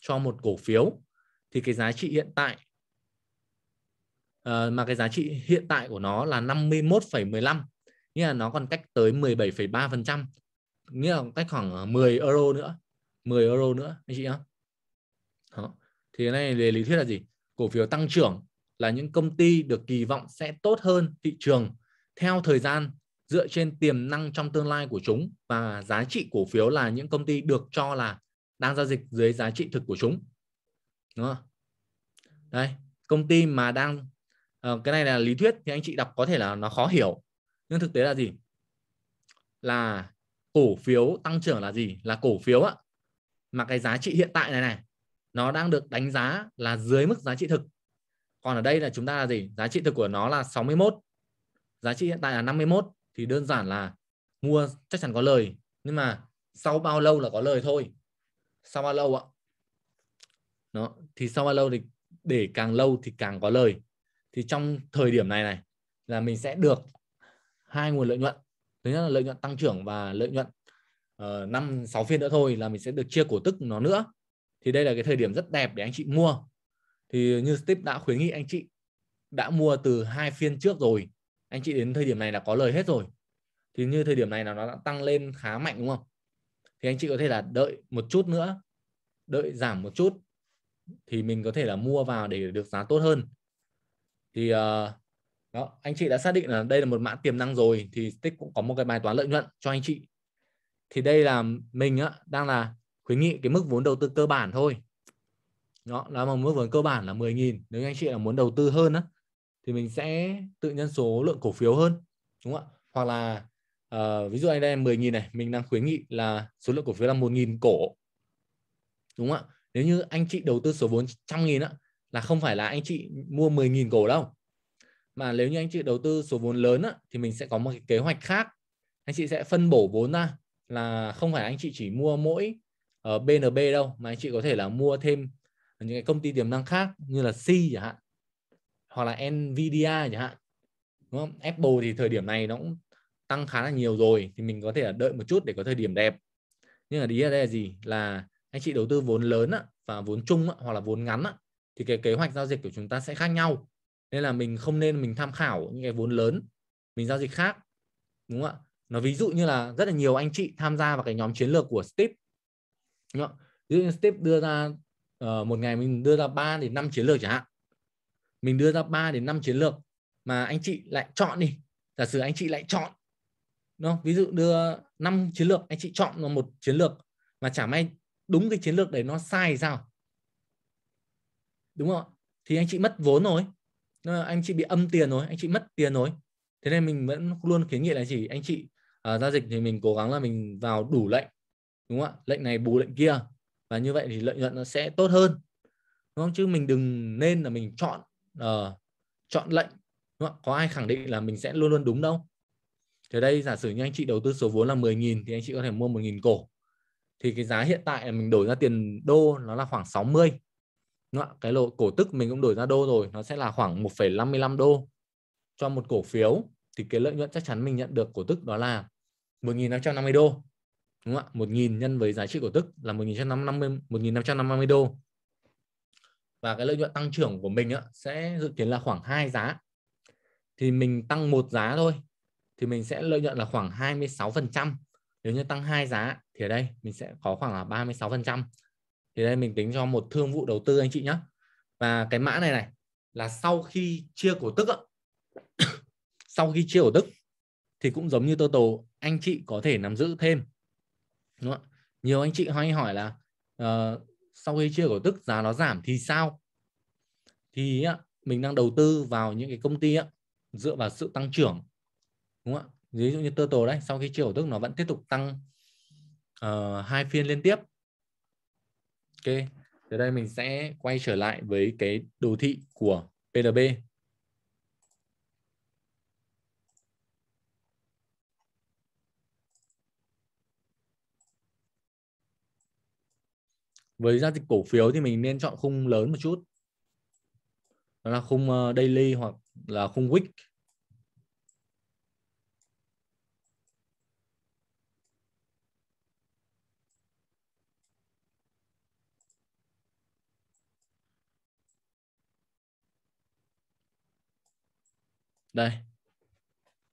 Speaker 1: cho một cổ phiếu thì cái giá trị hiện tại ờ, mà cái giá trị hiện tại của nó là 51,15 nghĩa là nó còn cách tới 17,3 phần trăm nghĩa là cách khoảng 10 euro nữa 10 euro nữa anh chị nhá Đó. thì cái này về lý thuyết là gì cổ phiếu tăng trưởng là những công ty được kỳ vọng sẽ tốt hơn thị trường theo thời gian dựa trên tiềm năng trong tương lai của chúng và giá trị cổ phiếu là những công ty được cho là đang giao dịch dưới giá trị thực của chúng đúng không đây công ty mà đang uh, cái này là lý thuyết thì anh chị đọc có thể là nó khó hiểu nhưng thực tế là gì là cổ phiếu tăng trưởng là gì là cổ phiếu á mà cái giá trị hiện tại này này nó đang được đánh giá là dưới mức giá trị thực còn ở đây là chúng ta là gì giá trị thực của nó là 61 giá trị hiện tại là 51 thì đơn giản là mua chắc chắn có lời nhưng mà sau bao lâu là có lời thôi sau bao lâu ạ đó thì sau bao lâu thì để càng lâu thì càng có lời thì trong thời điểm này này là mình sẽ được hai nguồn lợi nhuận thứ nhất là lợi nhuận tăng trưởng và lợi nhuận Ờ, năm uh, sáu phiên nữa thôi là mình sẽ được chia cổ tức nó nữa thì đây là cái thời điểm rất đẹp để anh chị mua thì như Steve đã khuyến nghị anh chị đã mua từ hai phiên trước rồi anh chị đến thời điểm này là có lời hết rồi thì như thời điểm này là nó đã tăng lên khá mạnh đúng không thì anh chị có thể là đợi một chút nữa đợi giảm một chút thì mình có thể là mua vào để được giá tốt hơn thì uh, đó anh chị đã xác định là đây là một mã tiềm năng rồi thì Steve cũng có một cái bài toán lợi nhuận cho anh chị thì đây là mình á, đang là khuyến nghị cái mức vốn đầu tư cơ bản thôi đó là một mức vốn cơ bản là 10.000 nếu anh chị là muốn đầu tư hơn á thì mình sẽ tự nhân số lượng cổ phiếu hơn đúng không ạ hoặc là uh, ví dụ anh đây 10.000 này mình đang khuyến nghị là số lượng cổ phiếu là 1.000 cổ đúng không ạ nếu như anh chị đầu tư số vốn trăm nghìn á là không phải là anh chị mua 10.000 cổ đâu mà nếu như anh chị đầu tư số vốn lớn á, thì mình sẽ có một cái kế hoạch khác anh chị sẽ phân bổ vốn ra là không phải anh chị chỉ mua mỗi ở ờ, BNB đâu mà anh chị có thể là mua thêm những cái công ty tiềm năng khác như là C chẳng hạn hoặc là Nvidia chẳng hạn đúng không? Apple thì thời điểm này nó cũng tăng khá là nhiều rồi thì mình có thể là đợi một chút để có thời điểm đẹp nhưng mà ý ở đây là gì là anh chị đầu tư vốn lớn và vốn chung hoặc là vốn ngắn thì cái kế hoạch giao dịch của chúng ta sẽ khác nhau nên là mình không nên mình tham khảo những cái vốn lớn mình giao dịch khác đúng không ạ nó ví dụ như là rất là nhiều anh chị tham gia vào cái nhóm chiến lược của step, Đúng không? ví dụ như Steve đưa ra uh, một ngày mình đưa ra 3 đến 5 chiến lược chẳng hạn mình đưa ra 3 đến 5 chiến lược mà anh chị lại chọn đi giả sử anh chị lại chọn đúng không? ví dụ đưa 5 chiến lược anh chị chọn vào một chiến lược mà chả may đúng cái chiến lược đấy nó sai sao đúng không thì anh chị mất vốn rồi anh chị bị âm tiền rồi anh chị mất tiền rồi thế nên mình vẫn luôn kiến nghị là gì anh chị Ờ, giao dịch thì mình cố gắng là mình vào đủ lệnh đúng không ạ lệnh này bù lệnh kia và như vậy thì lợi nhuận nó sẽ tốt hơn đúng không chứ mình đừng nên là mình chọn uh, chọn lệnh đúng không? có ai khẳng định là mình sẽ luôn luôn đúng đâu thì đây giả sử như anh chị đầu tư số vốn là 10.000 thì anh chị có thể mua 1.000 cổ thì cái giá hiện tại là mình đổi ra tiền đô nó là khoảng 60 đúng không? cái lộ cổ tức mình cũng đổi ra đô rồi nó sẽ là khoảng 1,55 đô cho một cổ phiếu thì cái lợi nhuận chắc chắn mình nhận được cổ tức đó là 1.550 đô đúng không ạ 1.000 nhân với giá trị cổ tức là 1.550 1.550 đô và cái lợi nhuận tăng trưởng của mình á, sẽ dự kiến là khoảng hai giá thì mình tăng một giá thôi thì mình sẽ lợi nhuận là khoảng 26% nếu như tăng hai giá thì ở đây mình sẽ có khoảng là 36% thì đây mình tính cho một thương vụ đầu tư anh chị nhé và cái mã này này là sau khi chia cổ tức sau khi chia cổ tức thì cũng giống như total anh chị có thể nắm giữ thêm đúng không? nhiều anh chị hay hỏi là uh, sau khi chia cổ tức giá nó giảm thì sao thì uh, mình đang đầu tư vào những cái công ty uh, dựa vào sự tăng trưởng đúng không ạ ví dụ như tơ tổ đấy sau khi chia cổ tức nó vẫn tiếp tục tăng uh, hai phiên liên tiếp ok từ đây mình sẽ quay trở lại với cái đồ thị của PLB với giao dịch cổ phiếu thì mình nên chọn khung lớn một chút đó là khung ờ, daily hoặc là khung week đây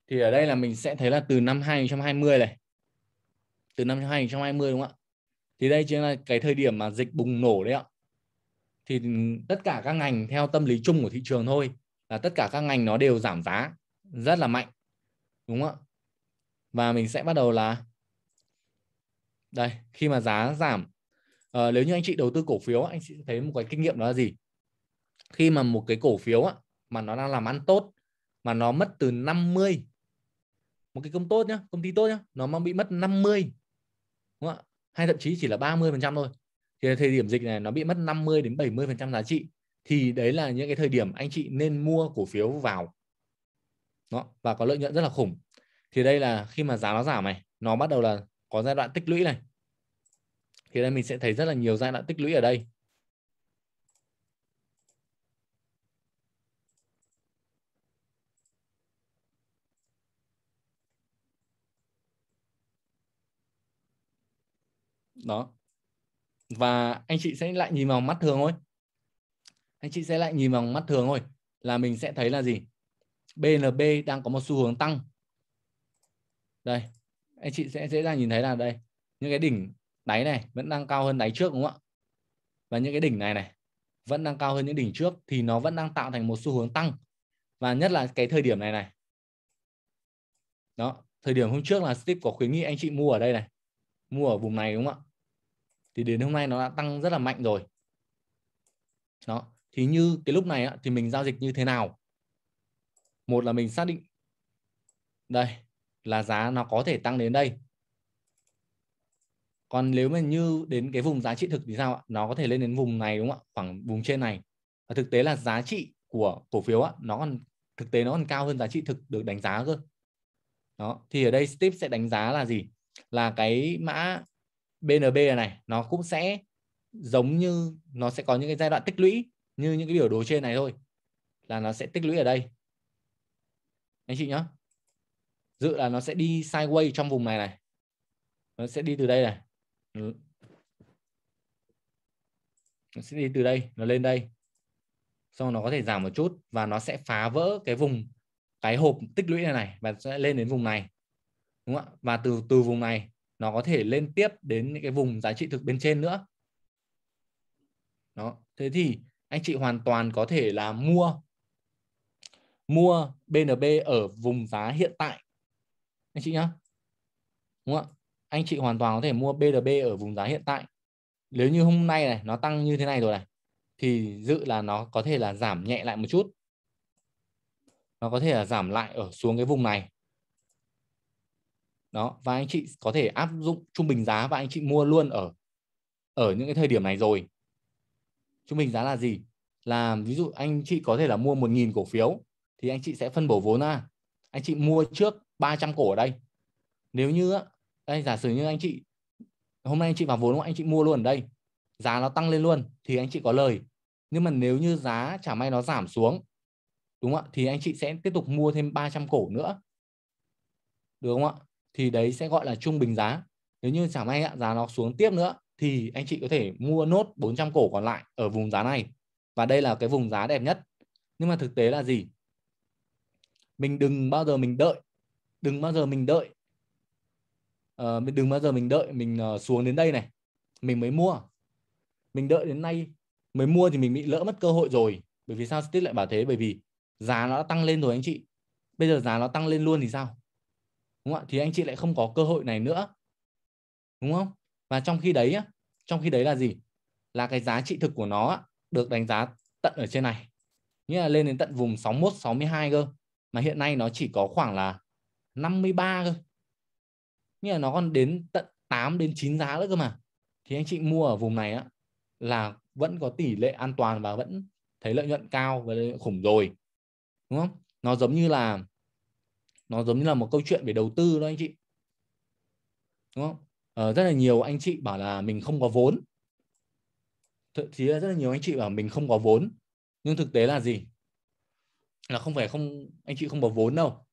Speaker 1: thì ở đây là mình sẽ thấy là từ năm 2020 này từ năm 2020 đúng không ạ thì đây chính là cái thời điểm mà dịch bùng nổ đấy ạ thì tất cả các ngành theo tâm lý chung của thị trường thôi là tất cả các ngành nó đều giảm giá rất là mạnh đúng không ạ và mình sẽ bắt đầu là đây khi mà giá giảm à, nếu như anh chị đầu tư cổ phiếu anh chị thấy một cái kinh nghiệm đó là gì khi mà một cái cổ phiếu á, mà nó đang làm ăn tốt mà nó mất từ 50 một cái công tốt nhá công ty tốt nhá nó mà bị mất 50 đúng không ạ hay thậm chí chỉ là 30% thôi thì thời điểm dịch này nó bị mất 50 đến 70% giá trị thì đấy là những cái thời điểm anh chị nên mua cổ phiếu vào đó, và có lợi nhuận rất là khủng thì đây là khi mà giá nó giảm này nó bắt đầu là có giai đoạn tích lũy này thì đây mình sẽ thấy rất là nhiều giai đoạn tích lũy ở đây đó và anh chị sẽ lại nhìn vào mắt thường thôi anh chị sẽ lại nhìn vào mắt thường thôi là mình sẽ thấy là gì BNB đang có một xu hướng tăng đây anh chị sẽ dễ dàng nhìn thấy là đây những cái đỉnh đáy này vẫn đang cao hơn đáy trước đúng không ạ và những cái đỉnh này này vẫn đang cao hơn những đỉnh trước thì nó vẫn đang tạo thành một xu hướng tăng và nhất là cái thời điểm này này đó thời điểm hôm trước là Steve có khuyến nghị anh chị mua ở đây này mua ở vùng này đúng không ạ thì đến hôm nay nó đã tăng rất là mạnh rồi đó thì như cái lúc này thì mình giao dịch như thế nào một là mình xác định đây là giá nó có thể tăng đến đây còn nếu mà như đến cái vùng giá trị thực thì sao ạ nó có thể lên đến vùng này đúng không ạ khoảng vùng trên này và thực tế là giá trị của cổ phiếu á, nó còn thực tế nó còn cao hơn giá trị thực được đánh giá cơ đó thì ở đây step sẽ đánh giá là gì là cái mã BNB này nó cũng sẽ giống như nó sẽ có những cái giai đoạn tích lũy như những cái biểu đồ trên này thôi là nó sẽ tích lũy ở đây anh chị nhá dự là nó sẽ đi sideways trong vùng này này nó sẽ đi từ đây này nó sẽ đi từ đây nó lên đây xong nó có thể giảm một chút và nó sẽ phá vỡ cái vùng cái hộp tích lũy này này và sẽ lên đến vùng này đúng không ạ và từ từ vùng này nó có thể lên tiếp đến những cái vùng giá trị thực bên trên nữa đó thế thì anh chị hoàn toàn có thể là mua mua BNB ở vùng giá hiện tại anh chị nhá đúng không ạ anh chị hoàn toàn có thể mua BNB ở vùng giá hiện tại nếu như hôm nay này nó tăng như thế này rồi này thì dự là nó có thể là giảm nhẹ lại một chút nó có thể là giảm lại ở xuống cái vùng này đó và anh chị có thể áp dụng trung bình giá và anh chị mua luôn ở ở những cái thời điểm này rồi trung bình giá là gì là ví dụ anh chị có thể là mua 1.000 cổ phiếu thì anh chị sẽ phân bổ vốn ra anh chị mua trước 300 cổ ở đây nếu như đây giả sử như anh chị hôm nay anh chị vào vốn anh chị mua luôn ở đây giá nó tăng lên luôn thì anh chị có lời nhưng mà nếu như giá chả may nó giảm xuống đúng không ạ thì anh chị sẽ tiếp tục mua thêm 300 cổ nữa được không ạ thì đấy sẽ gọi là trung bình giá nếu như chẳng may giá nó xuống tiếp nữa thì anh chị có thể mua nốt 400 cổ còn lại ở vùng giá này và đây là cái vùng giá đẹp nhất nhưng mà thực tế là gì mình đừng bao giờ mình đợi đừng bao giờ mình đợi uh, mình đừng bao giờ mình đợi mình uh, xuống đến đây này mình mới mua mình đợi đến nay mới mua thì mình bị lỡ mất cơ hội rồi bởi vì sao stick lại bảo thế bởi vì giá nó đã tăng lên rồi anh chị bây giờ giá nó tăng lên luôn thì sao đúng không ạ thì anh chị lại không có cơ hội này nữa đúng không và trong khi đấy trong khi đấy là gì là cái giá trị thực của nó được đánh giá tận ở trên này nghĩa là lên đến tận vùng 61 62 cơ mà hiện nay nó chỉ có khoảng là 53 cơ nghĩa là nó còn đến tận 8 đến 9 giá nữa cơ mà thì anh chị mua ở vùng này á là vẫn có tỷ lệ an toàn và vẫn thấy lợi nhuận cao và lợi nhuận khủng rồi đúng không nó giống như là nó giống như là một câu chuyện về đầu tư đó anh chị đúng không à, rất là nhiều anh chị bảo là mình không có vốn thậm chí rất là nhiều anh chị bảo mình không có vốn nhưng thực tế là gì là không phải không anh chị không có vốn đâu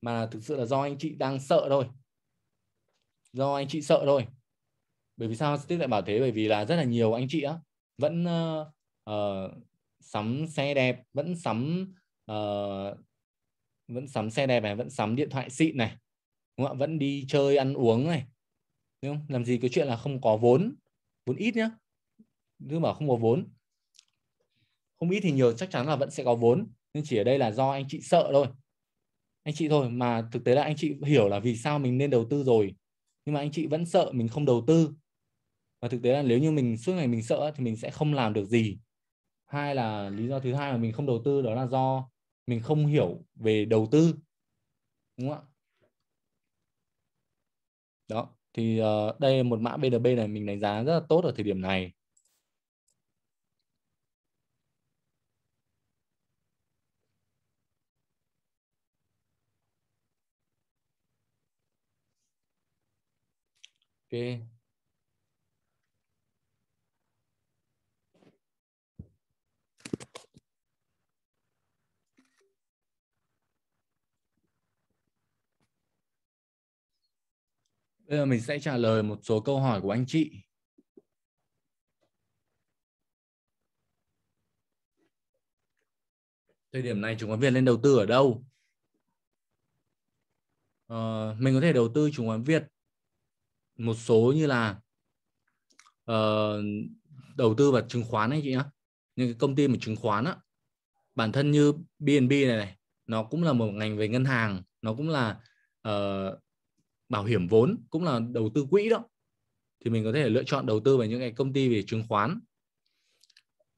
Speaker 1: mà thực sự là do anh chị đang sợ thôi do anh chị sợ thôi bởi vì sao tiếp lại bảo thế bởi vì là rất là nhiều anh chị á vẫn uh, uh, sắm xe đẹp vẫn sắm uh, vẫn sắm xe đẹp này vẫn sắm điện thoại xịn này đúng không? vẫn đi chơi ăn uống này đúng không làm gì có chuyện là không có vốn vốn ít nhá cứ bảo không có vốn không ít thì nhiều chắc chắn là vẫn sẽ có vốn nhưng chỉ ở đây là do anh chị sợ thôi anh chị thôi mà thực tế là anh chị hiểu là vì sao mình nên đầu tư rồi nhưng mà anh chị vẫn sợ mình không đầu tư và thực tế là nếu như mình suốt ngày mình sợ thì mình sẽ không làm được gì hai là lý do thứ hai mà mình không đầu tư đó là do mình không hiểu về đầu tư đúng không ạ đó thì uh, đây một mã BNB này mình đánh giá rất là tốt ở thời điểm này ok Bây giờ mình sẽ trả lời một số câu hỏi của anh chị. Thời điểm này chứng khoán Việt lên đầu tư ở đâu? À, mình có thể đầu tư chứng khoán Việt một số như là uh, đầu tư vào chứng khoán anh chị nhá. Những cái công ty mà chứng khoán á, bản thân như BNB này này, nó cũng là một ngành về ngân hàng, nó cũng là ờ, bảo hiểm vốn cũng là đầu tư quỹ đó thì mình có thể lựa chọn đầu tư vào những cái công ty về chứng khoán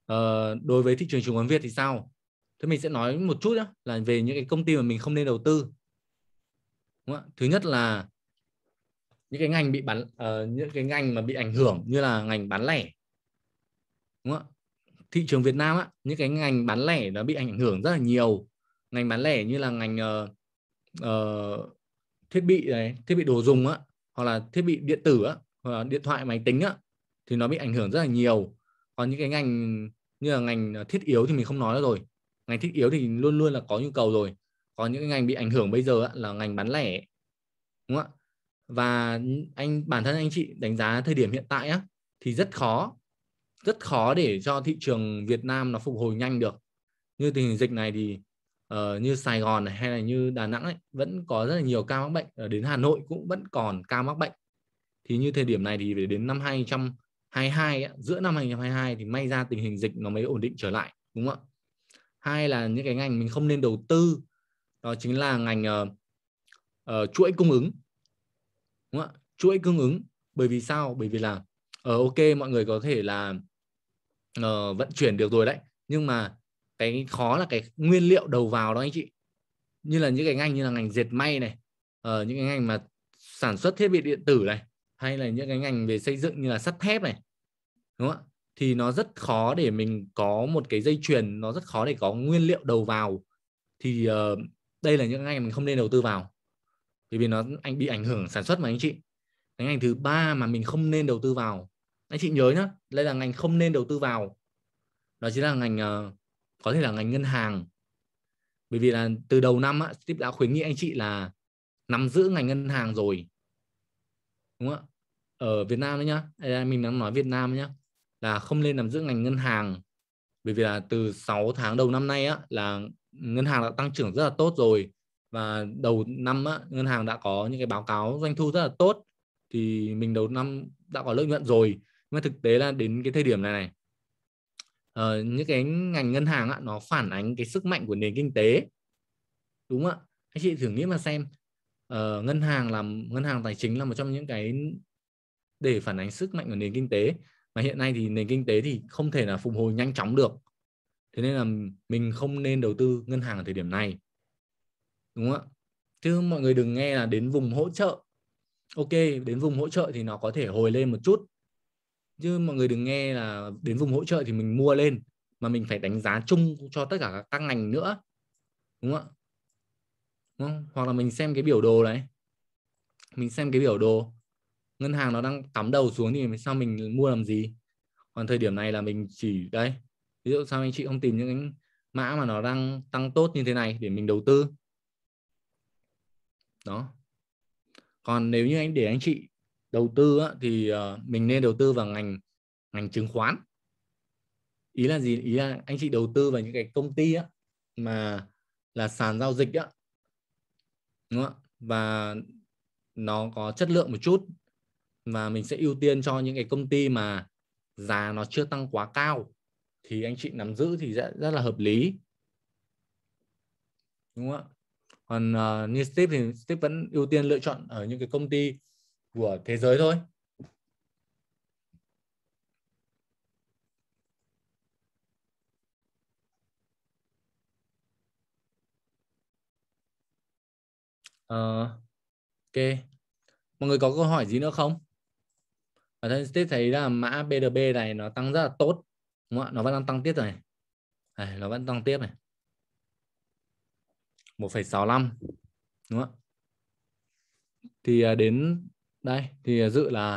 Speaker 1: ờ, đối với thị trường chứng khoán Việt thì sao thế mình sẽ nói một chút đó, là về những cái công ty mà mình không nên đầu tư Đúng không? thứ nhất là những cái ngành bị bán uh, những cái ngành mà bị ảnh hưởng như là ngành bán lẻ đúng không thị trường Việt Nam á những cái ngành bán lẻ nó bị ảnh hưởng rất là nhiều ngành bán lẻ như là ngành uh, uh, thiết bị này thiết bị đồ dùng á hoặc là thiết bị điện tử á hoặc là điện thoại máy tính á thì nó bị ảnh hưởng rất là nhiều còn những cái ngành như là ngành à, thiết yếu thì mình không nói nữa rồi ngành thiết yếu thì luôn luôn là có nhu cầu rồi còn những cái ngành bị ảnh hưởng bây giờ á, là ngành bán lẻ đúng không ạ và anh bản thân anh chị đánh giá thời điểm hiện tại á thì rất khó rất khó để cho thị trường Việt Nam nó phục hồi nhanh được như tình hình dịch này thì uh, như Sài Gòn này, hay là như Đà Nẵng ấy, vẫn có rất là nhiều ca mắc bệnh uh, đến Hà Nội cũng vẫn còn ca mắc bệnh thì như thời điểm này thì phải đến năm 2022 ấy, giữa năm 2022 thì may ra tình hình dịch nó mới ổn định trở lại đúng không ạ hai là những cái ngành mình không nên đầu tư đó chính là ngành uh, uh, chuỗi cung ứng đúng không ạ chuỗi cung ứng bởi vì sao bởi vì là uh, ok mọi người có thể là uh, vận chuyển được rồi đấy nhưng mà cái khó là cái nguyên liệu đầu vào đó anh chị như là những cái ngành như là ngành dệt may này ở ờ, uh, những cái ngành mà sản xuất thiết bị điện tử này hay là những cái ngành về xây dựng như là sắt thép này đúng không ạ thì nó rất khó để mình có một cái dây chuyền nó rất khó để có nguyên liệu đầu vào thì uh, đây là những ngành mình không nên đầu tư vào bởi vì nó anh bị ảnh hưởng sản xuất mà anh chị cái ngành thứ ba mà mình không nên đầu tư vào anh chị nhớ nhá đây là ngành không nên đầu tư vào đó chính là ngành uh, có thể là ngành ngân hàng bởi vì là từ đầu năm á, tiếp đã khuyến nghị anh chị là nắm giữ ngành ngân hàng rồi đúng không ạ ở Việt Nam đấy nhá đây là mình đang nói Việt Nam nhá là không nên nắm giữ ngành ngân hàng bởi vì là từ 6 tháng đầu năm nay á, là ngân hàng đã tăng trưởng rất là tốt rồi và đầu năm á, ngân hàng đã có những cái báo cáo doanh thu rất là tốt thì mình đầu năm đã có lợi nhuận rồi nhưng mà thực tế là đến cái thời điểm này này uh, những cái ngành ngân hàng á, nó phản ánh cái sức mạnh của nền kinh tế đúng không ạ anh chị thử nghĩ mà xem uh, ngân hàng làm ngân hàng tài chính là một trong những cái để phản ánh sức mạnh của nền kinh tế mà hiện nay thì nền kinh tế thì không thể là phục hồi nhanh chóng được thế nên là mình không nên đầu tư ngân hàng ở thời điểm này đúng không ạ chứ mọi người đừng nghe là đến vùng hỗ trợ ok đến vùng hỗ trợ thì nó có thể hồi lên một chút chứ mọi người đừng nghe là đến vùng hỗ trợ thì mình mua lên mà mình phải đánh giá chung cho tất cả các ngành nữa đúng không ạ đúng không? hoặc là mình xem cái biểu đồ này mình xem cái biểu đồ ngân hàng nó đang cắm đầu xuống thì sao mình mua làm gì còn thời điểm này là mình chỉ đây ví dụ sao anh chị không tìm những cái mã mà nó đang tăng tốt như thế này để mình đầu tư đó còn nếu như anh để anh chị đầu tư á, thì ờ, mình nên đầu tư vào ngành ngành chứng khoán ý là gì ý là anh chị đầu tư vào những cái công ty á, mà là sàn giao dịch á đúng không? và nó có chất lượng một chút và mình sẽ ưu tiên cho những cái công ty mà giá nó chưa tăng quá cao thì anh chị nắm giữ thì rất, rất là hợp lý đúng không ạ còn uh, như Steve thì Steve vẫn ưu tiên lựa chọn ở những cái công ty của thế giới thôi uh, ok. Mọi người có câu hỏi gì nữa không? Bản thân Steve thấy là mã BDB này nó tăng rất là tốt. Đúng không? ạ? Nó vẫn đang tăng tiếp này. À, nó vẫn tăng tiếp này. 1,65. Đúng không ạ? Thì à, đến đây thì dự là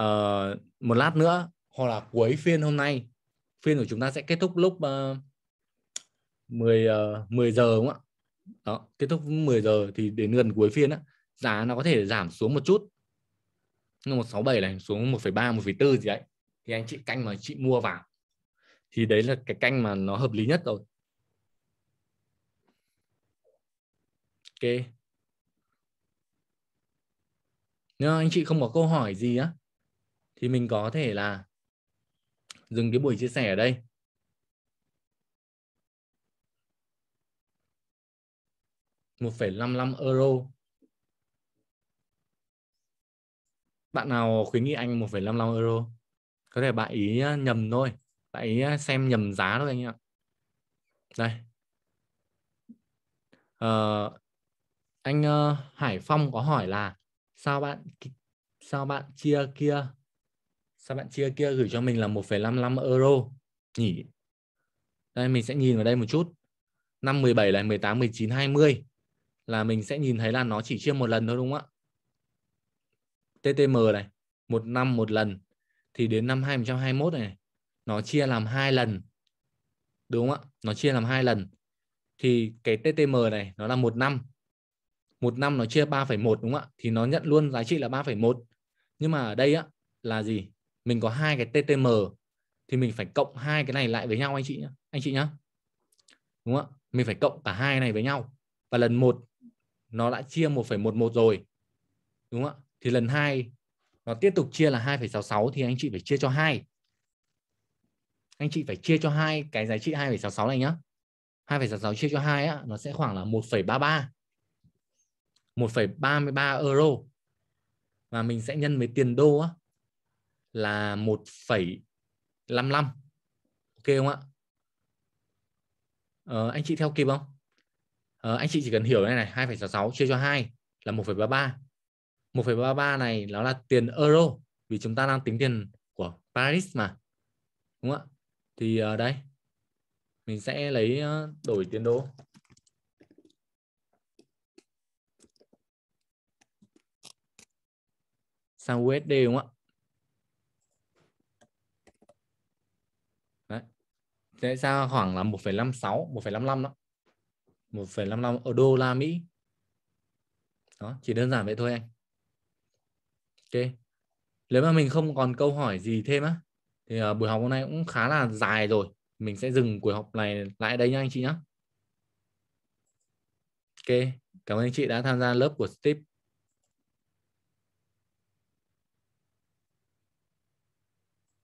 Speaker 1: uh, một lát nữa hoặc là cuối phiên hôm nay phiên của chúng ta sẽ kết thúc lúc uh, 10 uh, 10 giờ đúng không ạ đó kết thúc 10 giờ thì đến gần cuối phiên á giá nó có thể giảm xuống một chút nhưng bảy này xuống 1,3 1,4 gì đấy thì anh chị canh mà chị mua vào thì đấy là cái canh mà nó hợp lý nhất rồi ok nếu anh chị không có câu hỏi gì á thì mình có thể là dừng cái buổi chia sẻ ở đây một phẩy 1,55 euro bạn nào khuyến nghị anh 1,55 euro có thể bạn ý à, nhầm thôi bạn ý à, xem nhầm giá thôi anh ạ đây ờ, anh ờ, Hải Phong có hỏi là sao bạn sao bạn chia kia sao bạn chia kia gửi cho mình là 1,55 euro nhỉ đây mình sẽ nhìn vào đây một chút năm 17 là 18 19 20 là mình sẽ nhìn thấy là nó chỉ chia một lần thôi đúng không ạ TTM này một năm một lần thì đến năm 2021 này, này nó chia làm hai lần đúng không ạ nó chia làm hai lần thì cái TTM này nó là một năm một năm nó chia 3,1 đúng không ạ thì nó nhận luôn giá trị là 3,1 nhưng mà ở đây á là gì mình có hai cái TTM thì mình phải cộng hai cái này lại với nhau anh chị nhá anh chị nhá đúng không ạ mình phải cộng cả hai này với nhau và lần một nó đã chia 1,11 rồi đúng không ạ thì lần hai nó tiếp tục chia là 2,66 thì anh chị phải chia cho hai anh chị phải chia cho hai cái giá trị 2,66 này nhá 2,66 chia cho 2 á, nó sẽ khoảng là 1,33 1,33 euro và mình sẽ nhân với tiền đô á, là 1,55 ok không ạ ờ, anh chị theo kịp không ờ, anh chị chỉ cần hiểu này này 2,66 chia cho 2 là 1,33 1,33 này nó là tiền euro vì chúng ta đang tính tiền của Paris mà đúng không ạ thì uh, đây mình sẽ lấy ờ, đổi tiền đô sang USD đúng không ạ? sẽ ra khoảng là 1,56, 1,55 đó. 1,55 ở đô la Mỹ. Đó, chỉ đơn giản vậy thôi anh. Ok. Nếu mà mình không còn câu hỏi gì thêm á thì ờ, buổi học hôm nay cũng khá là dài rồi. Mình sẽ dừng buổi học này lại đây nha anh chị nhé. Ok, cảm ơn anh chị đã tham gia lớp của Steve.